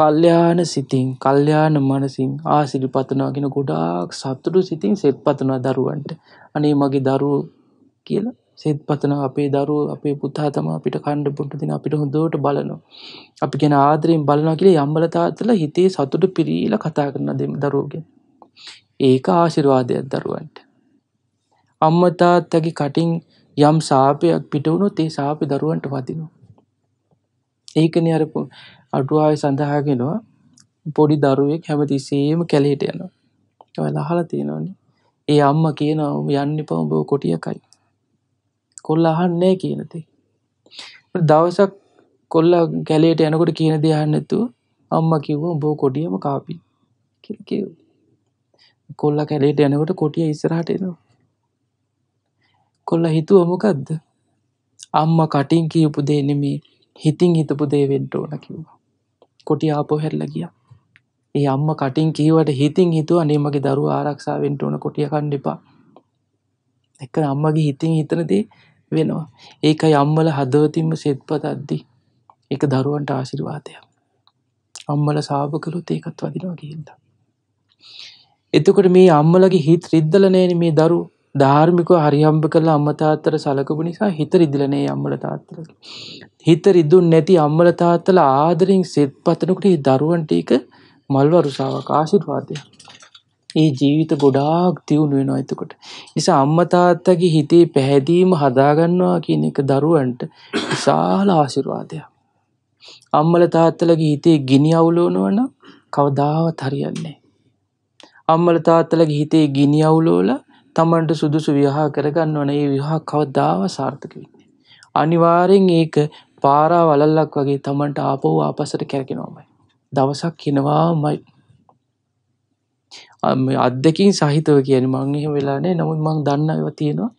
Speaker 2: කල්්‍යයාන සිතින් කල්්‍යයාන මනසින් ආසිරි පතනවාගෙන ගොඩාක් සතුරු සිතින් සෙත් පතනවා දරුවන්ට අනේ මගේ දරුව කියල සෙත් පතන අපේ දරු අපේ පුතා තම අපිට කණ්ඩ පුට තින අපිට හොඳෝට බලනවා අපි ගැන ආදරයෙන් බලනා කියල යම්බලතාතල හිතේ සතුට පිරීල කතා කරන දෙම දරුවගෙන් ඒක ආශිරවාදයක් දරුවන්ට අම්මතාත්තගේ කටින් යම් සාපයක් පිටවුණොත් ඒ සාපේ දරුවන්ට වදිනවා. ඒකනේ අර අටුවාවේ සඳහාගෙනවා පොඩි දරුවෙක් හැමතිස්සෙම කැලේට යනවා. ඔයාලා අහලා තියෙනවනේ. ඒ අම්මා කියනවා ඔබ යන්න එපා ඔබ කොටියකයි. කොල්ලා අහන්නේ කියන දේ. දවසක් කොල්ලා කැලේට යනකොට කියන දේ අහන්නේ නැතුව අම්මා කිව්වා ඔබ කොටියම කාපි කියලා කිව්වා. කොල්ලා කැලේට යනකොට කොටිය ඉස්සරහට එනවා. කොල්ලා හිතුව මොකද්ද? අම්මා කටින් කියපු දේ නෙමේ හිතින් හිතපු දේ වෙන්න ඕන කිව්වා. කොටි ආපහු හැරිලා ගියා. ඒ අම්මා කටින් කියවට හිතින් හිතුවා අනේ මගේ දරුවා ආරක්ෂා වෙන්න ඕන කොටිය කන්න එපා. එක අම්මගේ හිතින් හිතන දේ වෙනවා. ඒකයි අම්මල හදවතින්ම සෙත්පතද්දී ඒක දරුවන්ට ආශිර්වාදයක්. අම්මල සාබ කළොත් ඒකත් වදිනවා ගිහින්දා. එතකොට මේ අම්මලගේ හිත් රිද්දල නෑනේ මේ දරුවෝ. ධාර්මිකව හරිහම්බ කරලා අම්මා තාත්තට සලකපු නිසා හිත රිදිලා නේ අම්මලා තාත්තලා. හිත රිදුන් නැති අම්මලා තාත්තලා ආදරෙන් සෙත්පතනකොට මේ දරුවන් ටික මල්වරුසාවක් ආශිර්වාදයක්. ඒ ජීවිත ගොඩාක් දියුණු වෙනවා එතකොට. නිසා අම්මා තාත්තගේ හිතේ පැහැදීම හදාගන්නවා කියන එක දරුවන්ට විශාල ආශිර්වාදයක්. අම්මලා තාත්තලාගේ හිතේ ගිනි අවුලවනවා නම් කවදාවත් හරියන්නේ නැහැ. අම්මලා තාත්තලාගේ හිතේ ගිනි අවුලවලා තමන්ට සුදුසු විහා කරගන්න ඕන ඒ විහා කවදාව සාර්ථක වෙන්නේ. අනිවාරෙන් ඒක පාරා වලල්ලක් වගේ තමන්ට ආපව් ආපසට කැරගෙනෝමයි. දවසක් කෙනවාමයි. අත්දකින් සහිතව කියන මං එහෙම වෙලානේ නමුත් මං දන්න ඒව තියෙනවා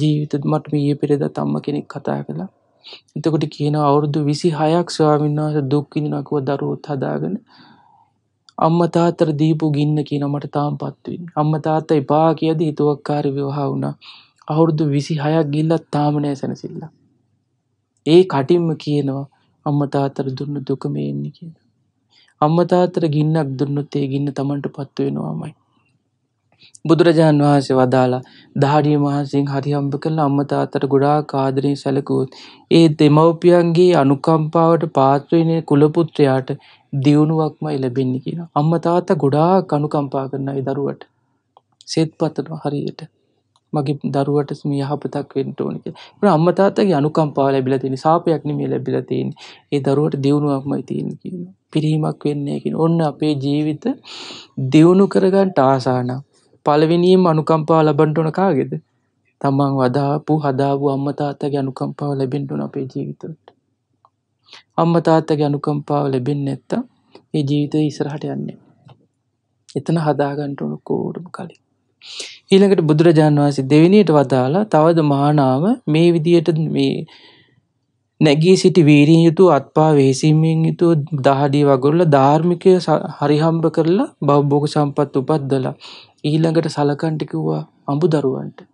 Speaker 2: ජීවිත මට ඊයේ පෙරේද තම්ම කෙනෙක් කතා කළා. එතකොට කියන අවුරුදු 26ක් ස්වාමීන් වහන්සේ දුක් විඳිනවා කිව්ව දරුවොත් හදාගෙන අම්මා තාත්තට දීපු ගින්න කියන මට තාම පත් වෙන්නේ. අම්මා තාත්තා එපා කියද හිතුවක්කාර විවාහ වුණා. අවුරුදු 26ක් ගිහිල්ලා තාම නෑ සැනසෙල්ල. ඒ කටින්ම කියනවා අම්මා තාත්තට දුන්න දුක මේ ඉන්නේ කියලා. අම්මා තාත්තට ගින්නක් දුන්නොත් ඒ ගින්න Tamanට පත් වෙනවාමයි. බුදුරජාණන් වහන්සේ වදාලා දහඩිය මහන්සියෙන් හරි හම්බ කරලා අම්මා තාත්තට ගොඩාක් ආදරෙන් සැලකුවොත් ඒ දෙමව්පියන්ගේ අනුකම්පාවට පාත්‍ර වෙන කුල පුත්‍රයාට දියුණුවක්මයි ලැබෙන්නේ කියන අම්ම තාත්ත ගොඩා කනුකම්පා කරනයි දරුවට සෙත්පතනවා හරියට මගේ දරුවට මේ යහපතක් වෙන්න ඕනික ට අම්ම තාත්තගේ අනුකම්පා ලැබිල තියෙන සාපයක් නෙමේ ලැබිල තියෙන ඒ දරුවට දියුණුවක්මයි තියෙන කියන පිරිහීමක් වෙන්නේකින් ඔන්න අපේ ජීවිත දියුණු කරගන්ට ආසාන පලවෙනීම අනුකම්පා ලබන්ට ඕන කාගෙද තමන් වදාපු හදාපු අම්මතාත්තගේ අනුකම්පාව ලැබෙන්ටුන අපේ ජීවිතට අම්ම තාත්තගේ අනුකම්පාව ලැබෙන් නැත්ත ඒ ජීවිතය ඉසරහට යන්නේ. එතන හදාගන්ට ඕනු කෝඩම කලින්. ඊළඟට බුදුරජාණන් වහන්සේ දෙවිනියට වදාලා තවද මහනාව මේ විදියට මේ නැගී සිටි වීරීෙන් යුතු අත්පා වේසිමෙන් යුතු දහඩී වගොල්ල ධාර්මිකය හරිහම්බ කරලා බෞ්බෝග සම්පත් උපද්දලා ඊළඟට සලකන්ටිකිව්වා අඹු දරුවන්ට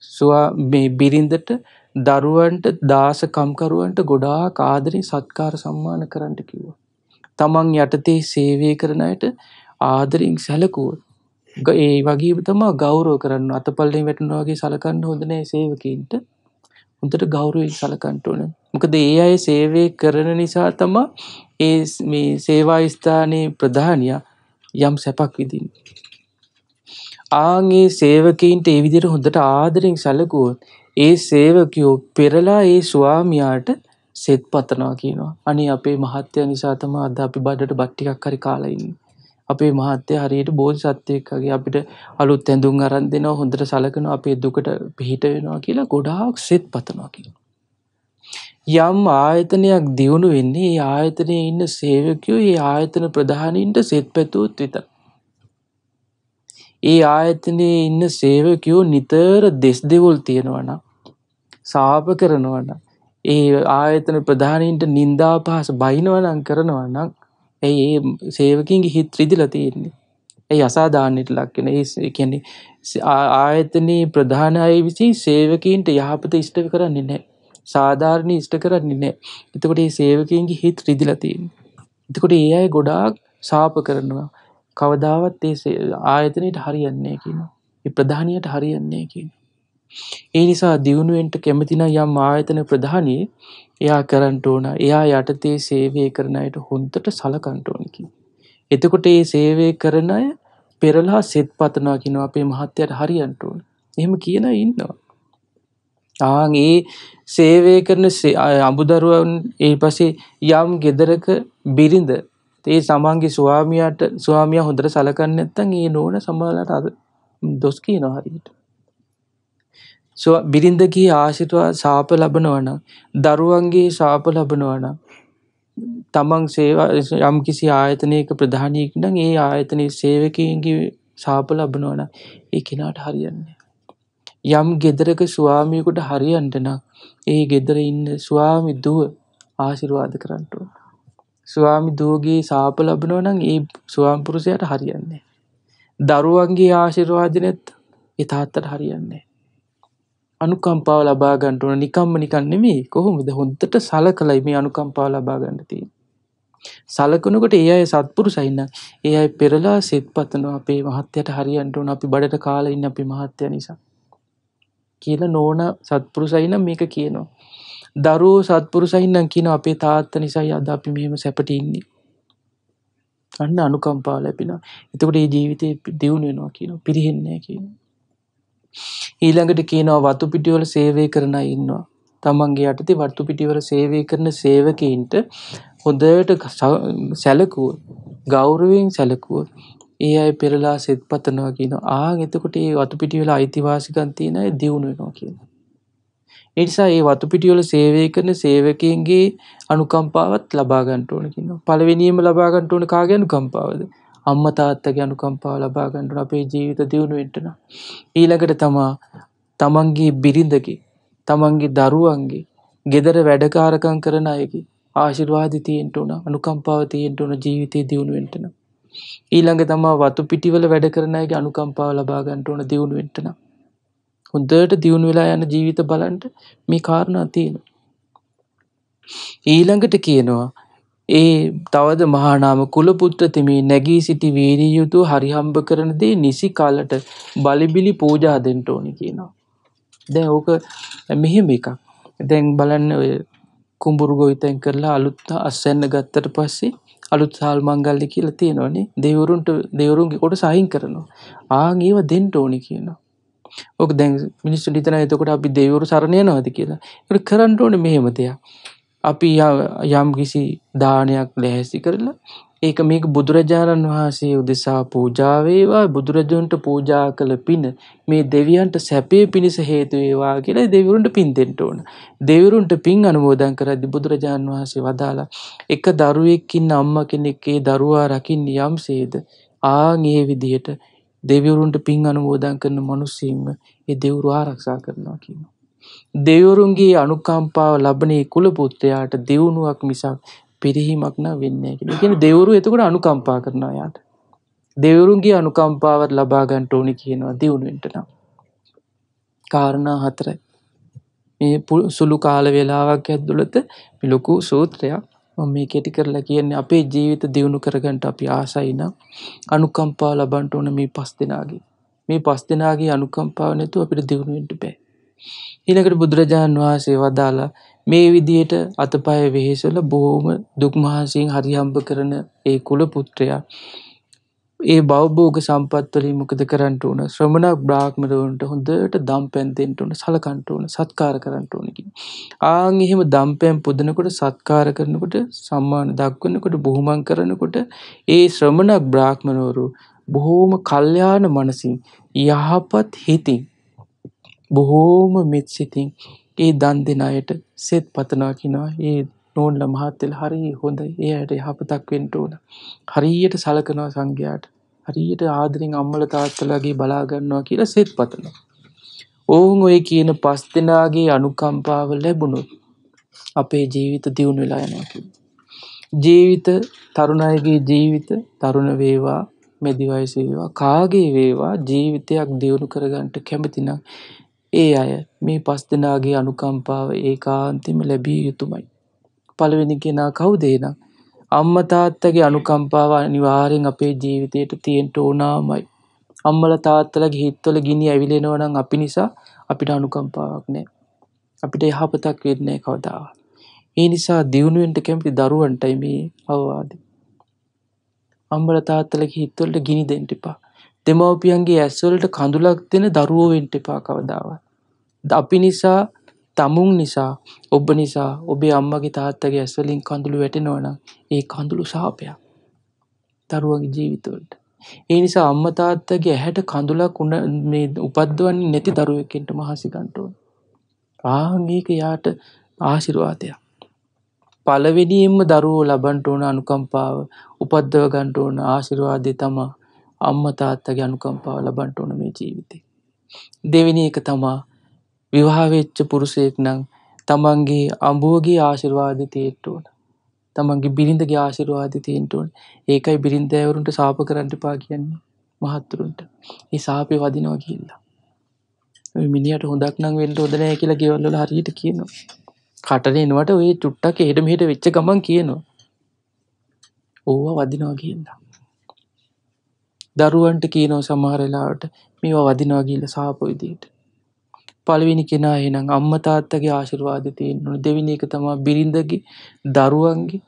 Speaker 2: ස්වා මේ බිරිඳට දරුවන්ට දාසකම්කරුවන්ට ගොඩා කාදරින් සත්කාර සම්මාන කරන්නට කිව්ව. තමන් යටතේ සේවය කරනයට ආදරින් සැලකුව. ඒ වගේ තමා ගෞරෝ කරන්න අතපල්ලින් වැටනවාගේ සලකන්න හොඳනෑ සේවකින්ට උන්ට ගෞරුවෙන් සලකන්ට ඕන. මොකද ඒ අය සේවය කරන නිසා තමා ඒ මේ සේවා ස්ථානයේ ප්‍රධානය යම් සැපක් විදින්න. ආන්ගේ සේවකයින්ට ඒ විදිහට හොඳට ආදරෙන් සැලකුවොත් ඒ සේවකයෝ පෙරලා ඒ ස්වාමියාට සෙත් පතනවා කියනවා. අනේ අපේ මහත්තයා නිසා තමයි අද අපි බඩට බත් ටිකක් හරි කාලා ඉන්නේ. අපේ මහත්තයා හරියට බෝධිසත්වයෙක් වගේ අපිට අලුත් ඇඳුම් අරන් දෙනවා හොඳට සලකනවා අපේ දුකට පිහිට වෙනවා කියලා ගොඩාක් සෙත් පතනවා කියනවා. යම් ආයතනයක් දියුණු වෙන්නේ ඒ ආයතනයේ ඉන්න සේවකයෝ ඒ ආයතන ප්‍රධානීන්ට සෙත් පැතුවත් විතර. ඒ ආයතනයේ ඉන්න සේවකයෝ නිතර දෙස් දෙවොල් තියෙනවන සාප කරනවන ඒ ආයතන ප්‍රධානීන්ට නින්දා පහස බයිනවනං කරනවනම් ඇයි ඒ සේවකින්ගේ හිත් රිදිල තියෙන්නේ ඇයි අසාධානයට ලක්කෙන ඒ කියන්නේ ආයතනයේ ප්‍රධාන අය විසි සේවකීන්ට යහපත ඉෂ්ට කරන්නේ නෑ සාධාරණ ඉෂ්ට කරන්නේ නෑ එතකොට ඒ සේවකයන්ගේ හිත් රිදිලතින් එතකොට ඒ අය ගොඩාක් සාප කරනවා කවදාවත් ඒ ආයතනයට හරියන්නේ කියන ප්‍රධානයට හරියන්නේ කියන. ඒ නිසා දියුණුවෙන්ට කැමතින යම් ආයතන ප්‍රධානයේ එයා කරන්ට ඕන එයා යටතේ සේවය කරනයට හොන්තට සලකන්ටෝනකි. එතකොට ඒ සේවය කරන අය පෙරලා සෙත් පතනා කිනව අපේ මහත්තයට හරියන්ටඕන් එහෙම කියන ඉන්නවා. ආන් ඒ සේවය කරන අමුදරුවන් ඒ පසේ යම් ගෙදරක බිරිඳ ඒ සමන්ගේ ස්වාමියයට ස්වාමිය හොඳට සලකන්න ඇත්තන් ඒ නෝන සමලට අද දොස් කියන හරිට බිරිඳගේ ආශිතුවා සාප ලබනවන දරුවන්ගේ සාප ලබනවන තමන් සේවා යම් කිසි ආයතනයක ප්‍රධානීකටන් ඒ ආයතනය සේවකයන්ගේ සාප ලබනවන ඒ කෙනාට හරියන්නේ යම් ගෙදරක ස්වාමියකුට හරියන්ටන ඒ ගෙදර ඉන්න ස්වාමි දුව ආශිරවාද කරන්ටුව ස්වාමි දූගේ සාප ලබනෝ නම් ඒ ස්වාම්පුරුෂයට හරියන්නේ. දරුවන්ගේ ආශිර්වාදනත් එතාත්තට හරියන්නේ. අනුකම්පාව ලබා ගන්නට ඕන නිකම්ම නිකන් නෙමෙයි කොහොමද හොද්දට සලකලයි මේ අනුකම්පාව ලබා ගන්න තියෙන්නේ. සලකනකොට ඒ අය සත්පුරුෂයින්න ඒ අය පෙරලා සෙත් පතනවා අපේ මහත්යට හරියන්ට උන අපි බඩට කාලා ඉන්න අපි මහත්ය නිසා කියලා නෝන සත්පුරුෂයින මේක කියනවා දරුවෝ සත්පුරුසයින්නම් කියන අපේ තාත්ත නිසයි අද අපි මෙහෙම සැපට ඉන්නේ. අන්න අනුකම්පා ලැබෙනවා. එතකොට මේ ජීවිතේ දියුණු වෙනවා කියනවා. පිරෙන්නේ කියනවා. ඊළඟට කියනවා වතු පිටිවල සේවය කරන අය ඉන්නවා. තමන්ගේ යටතේ වතු පිටිවල සේවය කරන සේවකයින්ට හොඳට සැලකුවොත්, ගෞරවයෙන් සැලකුවොත් ඒ අය පෙරලා සෙත් පතනවා කියනවා. ආ එතකොට මේ වතු පිටිවල අයිතිවාසිකම් තියෙන අය දියුණු වෙනවා කියනවා. නිසා ඒ වතු පිටිවල සේවය කරන සේවකයන්ගේ අනුකම්පාවත් ලබා ගන්න ඕන කියනවා. පළවෙනියෙන්ම ලබා ගන්න ඕන කාගේ අනුකම්පාවද? අම්මා තාත්තගේ අනුකම්පාව ලබා ගන්න ඕන අපේ ජීවිත දියුණු වෙන්න නම්. ඊළඟට තමා තමන්ගේ බිරිඳගේ, තමන්ගේ දරුවන්ගේ, gedara වැඩකාරකම් කරන අයගේ ආශිර්වාද තියෙන්න ඕන, අනුකම්පාව තියෙන්න ඕන ජීවිතේ දියුණු වෙන්න නම්. ඊළඟ තමා වතු පිටිවල වැඩ කරන අයගේ අනුකම්පාව ලබා ගන්න ඕන දියුණු වෙන්න නම්. හොඳට දියුණු වෙලා යන ජීවිත බලන්ට මේ කාරණා තියෙන. ඊළඟට කියනවා ඒ තවද මහානාම කුලපුත්‍ර තිමේ නැගී සිටි වීරී යුතු හරිහම්බ කරන දේ නිසි කාලට බලිබිලි පූජා දෙන්න ඕනි කියනවා. දැන් ඕක මෙහෙම එකක්. දැන් බලන්න ඔය කුඹුරු ගොවිතැන් කරලා අලුත් අස්සන්න ගත්තට පස්සේ අලුත් සාල් මංගල්ලි කියලා තියෙනවනේ දෙවරුන්ට දෙවරුන්ගේ කොට සහින් කරනවා. ආන් ඒව දෙන්න ඕනි කියනවා. ඕක දැන් මිනිස් ලිතන එතකොට අපි දෙවරු සරණය නොවද කියලා ට කරන්ටඕන මෙහෙමතයක් අපි යම් කිසි දානයක් ලැහැසි කරලා ඒක මේක බුදුරජාණන් වහන්සේ උදෙසා පූජාවේවා බුදුරජන්ට පූජා කළ පින මේ දෙවියන්ට සැපේ පිණිස හේතුවේවා කියලා දෙවරුන්ට පින් දෙෙන්ට ඕන දෙවරුන්ට පින් අනුමෝදන් කරදි බුදුරජාණන් වහන්සේ වදාලා එක දරුවෙක්කින් අම්ම කෙනෙක්කේ දරුවා රකින්න යම් සේද ආගේ විදිහට දෙවිවරුන්ට පින් අනුමෝදන් කරන මනුස්සීම ඒ දෙවරු ආරක්ෂා කරනවා කියනවා. දෙවරුන්ගේ අනුකම්පාව ලබනේ කුලපුත්‍රයාට දියුණුවක් මිසක් පිරිහීමක් නම් වෙන්නේ නැහැ කියලා. කියන්නේ දෙවරු එතකොට අනුකම්පා කරනවා යාට. දෙවරුන්ගේ අනුකම්පාවත් ලබා ගන්න ඕනි කියනවා දියුණුවෙන්ට නම්. කාරණා හතරයි. මේ සුළු කාල වේලාවක් ඇතුළත මේ ලොකු සූත්‍රයක් මේ කෙටි කරලා කියන්නේ අපේ ජීවිත දියුණු කරගන්නට අපි ආසයින අනුකම්පා ලබන්ට ඕන මේ පස් දෙනාගේ. මේ පස් දෙනාගේ අනුකම්පාව නැතුව අපිට දියුණුවෙන්ට බෑ. ඊළඟට බුදුරජාණන් වහන්සේ වදාලා මේ විදියට අතපය වෙහෙසල බොහොම දුක් මහන්සියෙන් හරි හම්බ කරන ඒ කුල පුත්‍රයා ඒ බෞබෝග සම්පත්වලින් මොකද කරන්නට ඕන ශ්‍රමණක් බ්‍රාහ්මරවන්ට හොඳට දම් පැන්තෙන්ට ඕන සලකන්ට ඕන සත්කාර කරන්නට ඕනකින්. ආං එහෙම දම්පැම් පුදනකොට සත්කාර කරනකොට සම්මාන දක්වන්නකොට බොහොමන් කරනකොට ඒ ශ්‍රමණක් බ්‍රාහ්මණවරු බොහෝම කල්්‍යයාන මනසින් යහපත් හිතින් බොහෝම මෙත් සිතින් ඒ දන් දෙන අයට සෙත් පතනා කිනා ඒ නෝන්ල මහත්තෙල් හරි හොඳ ඒයට යහපතක් වෙන්ටඕන. හරියට සලකනවා සංඝයාට හරියට ආදරින් අම්මල තාත්තලගේ බලාගන්නවා කියලා සෙත් පතන. ඔවුන් ඔය කියන පස් දෙනාගේ අනුකම්පාව ලැබුණුත් අපේ ජීවිත දියුණු වෙලා යනකි. ජීවිත තරුණයගේ ජීවිත තරුණ වේවා මැදිවයිසේවා කාගේ වේවා ජීවිතයක් දියුණු කරගන්නට කැමතිනම් ඒ අය මේ පස් දෙනාගේ අනුකම්පාව ඒ කාන්තිම ලැබිය යුතුමයි. පළවෙනි කෙනා කවුද එහෙනම්? අම්මා තාත්තගේ අනුකම්පාව අනිවාර්යෙන් අපේ ජීවිතේට තියෙන්න ඕනාමයි. අම්මලා තාත්තලාගේ හිතවල ගිනි ඇවිලෙනවා නම් අපි නිසා අපිට අනුකම්පාවක් නැහැ. අපිට යහපතක් වෙන්නේ නැහැ කවදාවත්. ඒ නිසා දියුණු වෙන්න කැමති දරුවන්ටයි මේ අවවාදය. අම්මලා තාත්තලාගේ හිතවලට ගිනි දෙන්න එපා. දෙමව්පියන්ගේ ඇස්වලට කඳුලක් දෙන දරුවෝ වෙන්න එපා කවදාවත්. අපි නිසා තමුන් නිසා ඔබ නිසා ඔබේ අම්මගේ තාත්තගේ ඇස්වලින් කඳුළු වැටෙනවනම් ඒ කඳුළු ශාපයක් දරුවගේ ජීවිතවලට. ඒ නිසා අම්ම තාත්තගේ ඇහැට කඳුලක් උන මේ උපද්දවන්නේ නැති දරුවෙක්ට මහසි ගන්නට ආහංගේක යාට ආශිර්වාදයක්. පළවෙනියෙන්ම දරුවෝ ලබන්ට ඕන අනුකම්පාව උපද්දව ගන්නට ඕන ආශිර්වාදය තමා අම්ම තාත්තගේ අනුකම්පාව ලබන්ට ඕන මේ ජීවිතේ. දෙවෙනි එක තමා විවාහවෙච්ච පුරුසයෙක් නම් තමන්ගේ අඹුවගේ ආශිර්වාද තියෙන්ට ඕන. තමන්ගේ බිරිඳගේ ආශිර්වාද තියෙන්ට ඕන. ඒකයි බිරින්දෑවරුන්ට සාප කරන්න එපා කියන්නේ මහත්තුරුන්ට. ඒ සාපේ වදිනවා කියලා. මිනිහට හොඳක් නම් වෙන්න හොඳ නෑ කියලා ගෙවල් වල හරියට කියනවා. කටට එනවට ඔය චුට්ටක් එහෙට මෙහෙට වෙච්ච ගමන් කියනවා. ඕවා වදිනවා කියලා. දරුවන්ට කියනෝ සමහරලාට මේවා වදිනවා කියලා සාප විදියට. පළවෙනි කෙනා එහෙනම් අම්මා තාත්තගේ ආශිර්වාදය තියෙන්න ඕනේ. දෙවෙනි එක තමයි බිරිඳගේ, දරුවන්ගේ,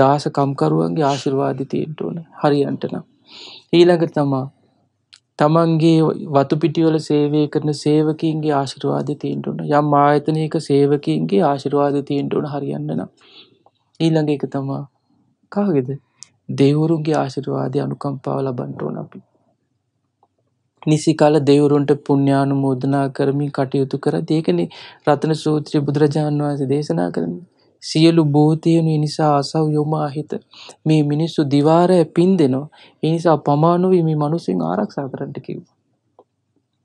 Speaker 2: දාස කම්කරුවන්ගේ ආශිර්වාදය තියෙන්න ඕනේ. හරියන්ට නම්. ඊළඟට තමයි තමන්ගේ වතු පිටිවල සේවය කරන සේවකීන්ගේ ආශිර්වාදය තියෙන්න ඕන. යම් ආයතනයක සේවකීන්ගේ ආශිර්වාදය තියෙන්න ඕන හරියන්න නම්. ඊළඟ එක තමයි කාගේද? දෙවිවරුන්ගේ ආශිර්වාදය අනුකම්පාව ලබන්න ඕන අපි. නිසිකල දෙවරුන්ට පුණ්‍යානු මෝදනා කරමින් කටයුතු කර ඒකන රතන සූත්‍රය බුදුරජාණන් වහන්සේ දේශනා කරන. සියලු බෝතියනු නිසා අසව් යොම අහිත මේ මිනිස්සු දිවාරය පින් දෙනවා. එනිසා පමානුවී මේ මනුසින් ආරක්ෂා කරට කිව්.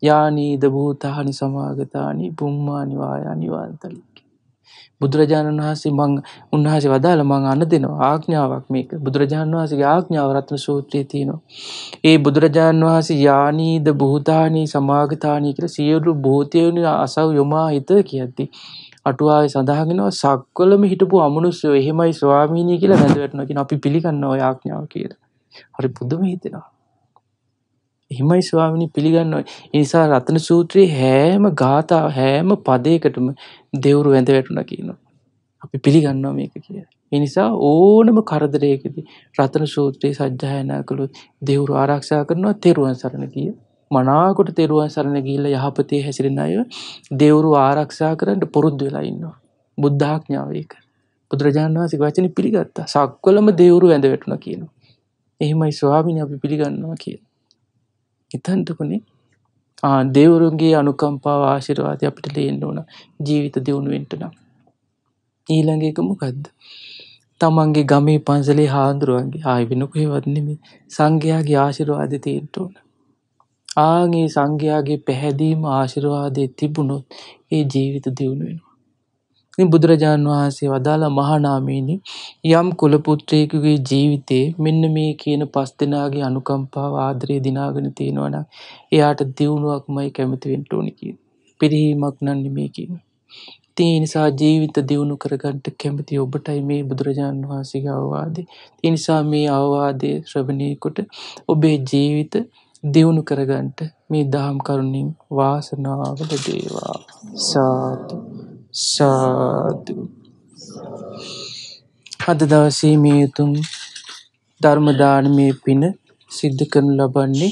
Speaker 2: යානීද භූතහනි සමාගතානි පුම්මා නිවායා නිවාන්තලි. බුදුරජාණන් වහන්සේ මං උන්වහන්සේ වදාළ මං අන්න දෙනවා ආඥාවක් මේක බුදුරජාණන් වහන්සේගේ ආඥාව රත්න සූත්‍රයේ තියෙනවා. ඒ බුදුරජාණන් වහන්සේ යානීද බුහතානී සමාගතානී කියලා සියලු භූතයන් අසව් යොමා හිත කියද්දී අටුවාවේ සඳහන් වෙනවා සක්වලම හිටපු අමනුෂ්‍යෝ එහෙමයි ස්වාමීනි කියලා වැඳ වැටෙනවා කියන අපි පිළිගන්නවා ආඥාව කියලා. හරි පුදුම හිතෙනවා. එහෙමයි ස්වාමිනි පිළිගන්නවා. ඒ නිසා රතන සූත්‍රයේ හැම ගාථා හැම පදයකටම දෙවුරු වැඳ වැටුණා කියනවා. අපි පිළිගන්නවා මේක කියලා. ඒ නිසා ඕනම කරදරයකදී රතන සූත්‍රයේ සජ්ජායනා කළොත් දෙවුරු ආරක්ෂා කරනවා තෙරුවන් සරණ ගිය. මනාකොට තෙරුවන් සරණ ගිහිල්ලා යහපතේ හැසිරෙන අය දෙවුරු ආරක්ෂා කරන්න පුරුදු වෙලා ඉන්නවා. බුද්ධ ආඥාව ඒක. බුදුරජාණන් වහන්සේ වචනේ පිළිගත්තා. සක්වලම දෙවුරු වැඳ වැටුණා කියනවා. එහෙමයි ස්වාමීනි අපි පිළිගන්නවා කියලා. හිතන්ටකනේ දෙවරුන්ගේ අනුකම්පාව ආශිරවාද අපිට ලේන්න ඕන ජීවිත දියුණුවෙන්ටනම්. ඊළඟකමකදද. තමන්ගේ ගමේ පන්සලේ හාන්දුරුවන්ගේ ආය වෙනකුහෙවත්නෙම සංඝයාගේ ආශිරවාද තේන්ට ඕන. ආගේ සංඝයාගේ පැහැදීම ආශිරවාදය තිබුණොත් ඒ ජීවිත දියුණුවෙන. බුදුරජාණන් වහන්සේ වදාළ මහනාමේනි යම් කුලපුත්‍රයෙකුගේ ජීවිතේ මෙන්න මේ කියන පස් දෙනාගේ අනුකම්පාව ආදරය දිනාගෙන තියෙනවා නම් එයාට දියුණුවක්මයි කැමති වෙන්න ඕනි කියන. පිරිහීමක් නම් නෙමෙයි කියන. ඒ නිසා ජීවිත දියුණු කරගන්නට කැමති ඔබටයි මේ බුදුරජාණන් වහන්සේගේ අවවාදේ. ඒ නිසා මේ අවවාදයේ ශ්‍රවණය කොට ඔබේ ජීවිත දියුණු කරගන්නට මේ දහම් කරුණින් වාසනාව ලැබේවා. සාදු සාදු අද දවසේ මේ උතුම් ධර්ම දානමේ පින සිද්ධ කරනු ලබන්නේ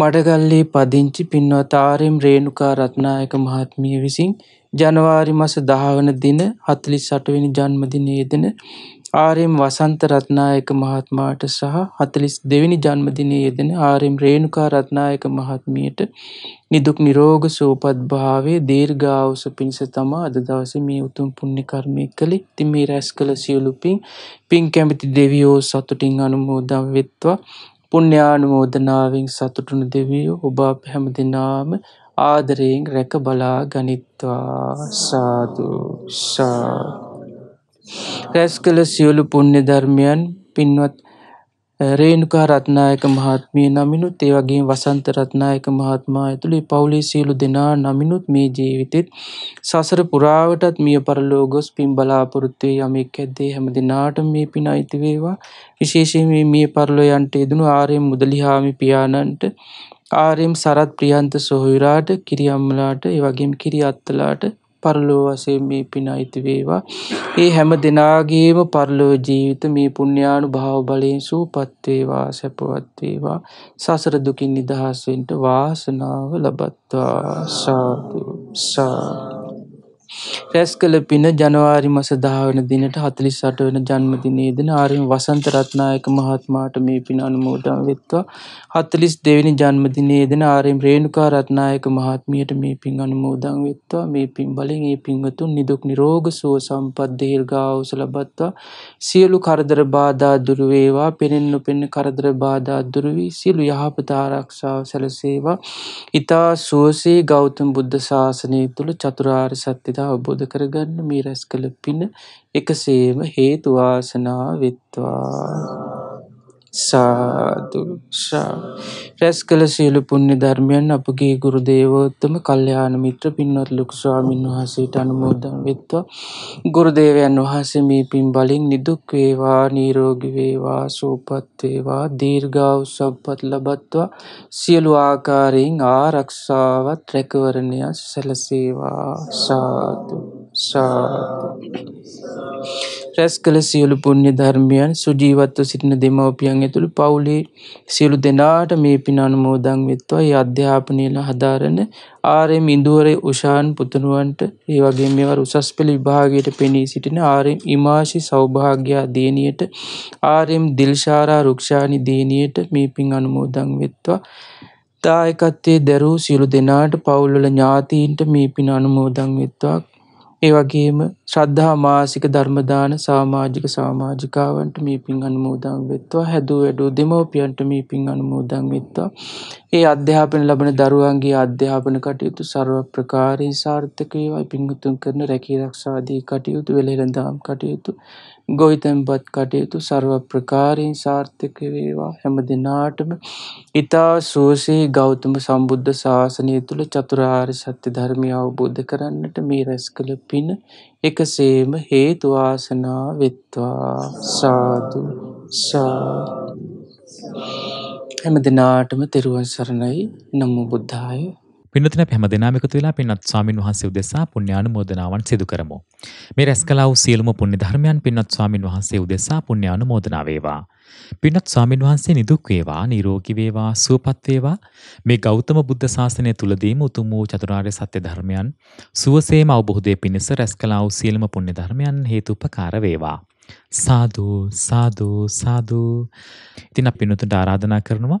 Speaker 2: මඩගල්ලේ පදිංචි පින්වත් ආරම් රේණුකා රත්නායක මහත්මිය විසින් ජනවාරි මස 10 වන දින 48 වෙනි ජන්මදිනයේදී ආරම් වසන්ත රත්නායක මහත්මාට සහ හතලිස් දෙවැනි ජන්මදිනය යෙදෙන ආරම් රේණුකා රත්නායක මහත්මියට නිදුක් නිරෝග සූපත් භාවේ දීර්ඝාවස පිණිස තමා අද දවස මේ උතුම් පුුණ්‍ය කර්මය කළේ ති මේ රැස් කළ සියලුපින් පින් කැමිති දෙවියෝ සතුටින් අනුමෝදම් වෙත්වා පුුණ්‍යානුමෝදනාවෙන් සතුටුන දෙවියෝ ඔබා පැහැම දෙනාම ආදරයෙන් රැක බලා ගනිත්වා සාදු සා. රැස් කළ සියලු පුණ්‍ය ධර්මයන් පින්වත් රේණුකා රත්නායක මහත්මිය නමිනුත් ඒ වගේම වසන්ත රත්නායක මහත්මයා ඇතුළු පවුලේ සියලු දෙනා නමිනුත් මේ ජීවිතෙත් සසර පුරාවටත් මිය පරලෝ ගොස් පින් බලාපොරොත්තු වේ යමෙක් ඇද්දේ හැම දිනාටම මේ පින අයිති වේවා විශේෂයෙන් මේ මිය පරලෝ යන්ට යෙදුණු ආර්යම් මුදලිහාමි පියාණන්ට ආර්යම් සරත් ප්‍රියන්ත සොහොයුරාට කිරියම්ලාට ඒ වගේම කිරියත්තලාට පරලෝ වසයෙන් මේ පින අයිති වේවා. ඒ හැම දෙනාගේම පරලෝ ජීවිත මේ පුුණ්්‍යානු භාව බලයෙන් සූපත්වේවා සැපවත්වේවා සසර දුකින් නිදහස්වෙන්ට වාසනාව ලබත්වා සාධසා. රැස් කළ පින ජනවාරි මස 10 වන දිනට 48 වන ජන්මදිනයේදී ආර්යම වසන්ත රත්නායක මහත්මයාට මේ පින අනුමෝදන් වෙත්වා 42 වෙනි ජන්මදිනයේදී ආර්යම රේණුකා රත්නායක මහත්මියට මේ පින් අනුමෝදන් වෙත්වා මේ පින් බලෙන් මේ පින්වතුන් නිදුක් නිරෝග සුව සම්පත් දීර්ඝායුෂ ලබත්වා සියලු කරදර බාධා දුරු වේවා පෙනෙන් නොපෙනෙන කරදර බාධා දුරු වී සියලු යහපත ආරක්ෂාව සැලසේවා ඊතා සුවසේ ගෞතම බුද්ධ ශාසනය තුල චතුරාර්ය සත්‍ය අවබෝධ කරගන්න මේ රැස් කළ පින එකසේම හේතුවාසනා වෙත්වා. සාදු සා රැස් කළ සියලු පුණ්‍ය ධර්මයන් අපගේ ගුරු දේවෝත්තම කල්යාණ මිත්‍ර පින්වත් ලොකු ස්වාමින් වහන්සේට අනුමෝදන් වෙත්වා ගුරු දේවයන් වහන්සේ මේ පින් බලින් නිදුක් වේවා නිරෝගී වේවා සුවපත් වේවා දීර්ඝායුෂ සම්පත් ලබත්වා සියලු ආකාරයෙන් ආරක්ෂාවත් රැකවරණය සැලසේවා සාදු සාදු රැස් කළ සියලු පුුණ්‍ය ධර්මයන් සුජීවත්ව සිටින දෙමවපියන් ඇතුළු පවුලේ සියලු දෙනාට මේ පිනන මෝදං වෙත්වා අධ්‍යාපනයල හදාරන ආරය මින්දුවරේ උෂාන් පුතනුවන්ට ඒ වගේ මෙවර උසස් පෙළ විභාගයට පෙනී සිටින ආරෙන් ඉමාශි සෞභාග්‍යා දේනයට ආරෙම් දිල්ශාරා රුක්ෂාණි දේනයට මේ පින් අනුමෝදං වෙත්වා දායකත්තේ දැරූ සියලු දෙනාට පවුල්වල ඥාතීන්ට මේ පින අනුමෝදං වෙත්වා ඒ වගේම ශ්‍රද්ධහා මාසික ධර්මදාන සාමාජික සාමාජිකාවන්ට මේ පින් අනුමෝදන් වෙත්වා හැදූ වැඩූ දෙමවපියන්ට මේ පින් අනුමෝදන් වෙත්වා. ඒ අධ්‍යාපන ලබන දරුවන්ගේ අධ්‍යාපන කටයුතු සර්ව ප්‍රකාරී සාර්ථකයවයි පින්ගුතුන් කරන රැකී රක්ෂාදී කටයුතු වෙළෙරඳාම් කටයුතු ගොහිතැන්පත් කටයුතු සර්ව ප්‍රකාරයෙන් සාර්ථක වේවා හැම දෙනාටම ඉතා සුවසේ ගෞතම සම්බුද්ධ ශාසනය තුළ චතුරාර් සත්‍ය ධර්මය අවබෝධ කරන්නට මේ රැස් කළ පින එකසේම හේතුවාසනා වෙත්වා සාදු සා හැම දෙනාටම තෙරුවන් සරණයි නම්ම බුද්ධාය
Speaker 3: පින්නතුන හැම දෙනාම එකතු වෙලා පින්වත් ස්වාමින් වහන්සේ උදෙසා පුණ්‍යානුමෝදනාවන් සිදු කරමු. මේ රැස් කළා වූ සියලුම පුණ්‍ය ධර්මයන් පින්වත් ස්වාමින් වහන්සේ උදෙසා පුණ්‍යානුමෝදනා වේවා. පින්වත් ස්වාමින් වහන්සේ නිදුක් වේවා, නිරෝගී වේවා, සුවපත් වේවා. මේ ගෞතම බුද්ධ ශාසනය තුලදීම උතුම් වූ චතුරාර්ය සත්‍ය ධර්මයන් සුවසේම අවබෝධයේ පිණිස රැස් කළා වූ සියලුම පුණ්‍ය ධර්මයන් හේතුපකාර වේවා. සාදු සාදු සාදු. ඉතින් අපි පින්වතුන්ට ආරාධනා කරනවා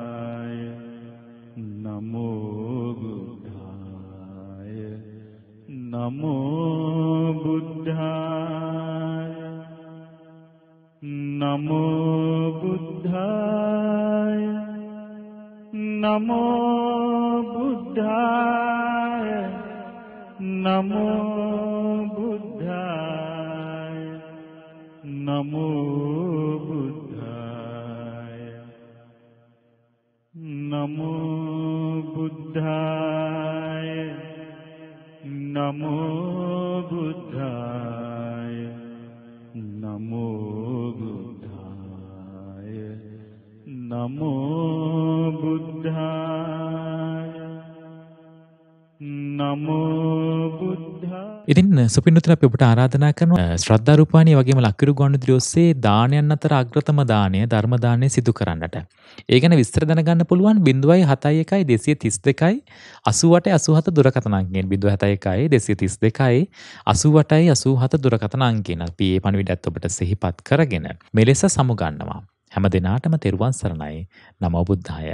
Speaker 3: සුපිනුතුන අප ඔබට ආරාධනා කරන ශ්‍රද්ධාරූපාණී වගේම ලක්කිරු ගොන්නුදිරි ඔස්සේ දානයන් අතර අග්‍රතම දානය ධර්ම දානය සිදු කරන්නට. ඒ ගැන විස්තර දැනගන්න පුළුවන් 0.71 232 88 87 දුරකථන අංකයෙන් 0.71 232 88 87 දුරකථන අංකයෙන් අපි මේ පණිවිඩයත් ඔබට සිහිපත් කරගෙන මෙලෙස සමුගන්නවා. හැම දිනාටම තෙරුවන් සරණයි. නමෝ බුද්ධාය.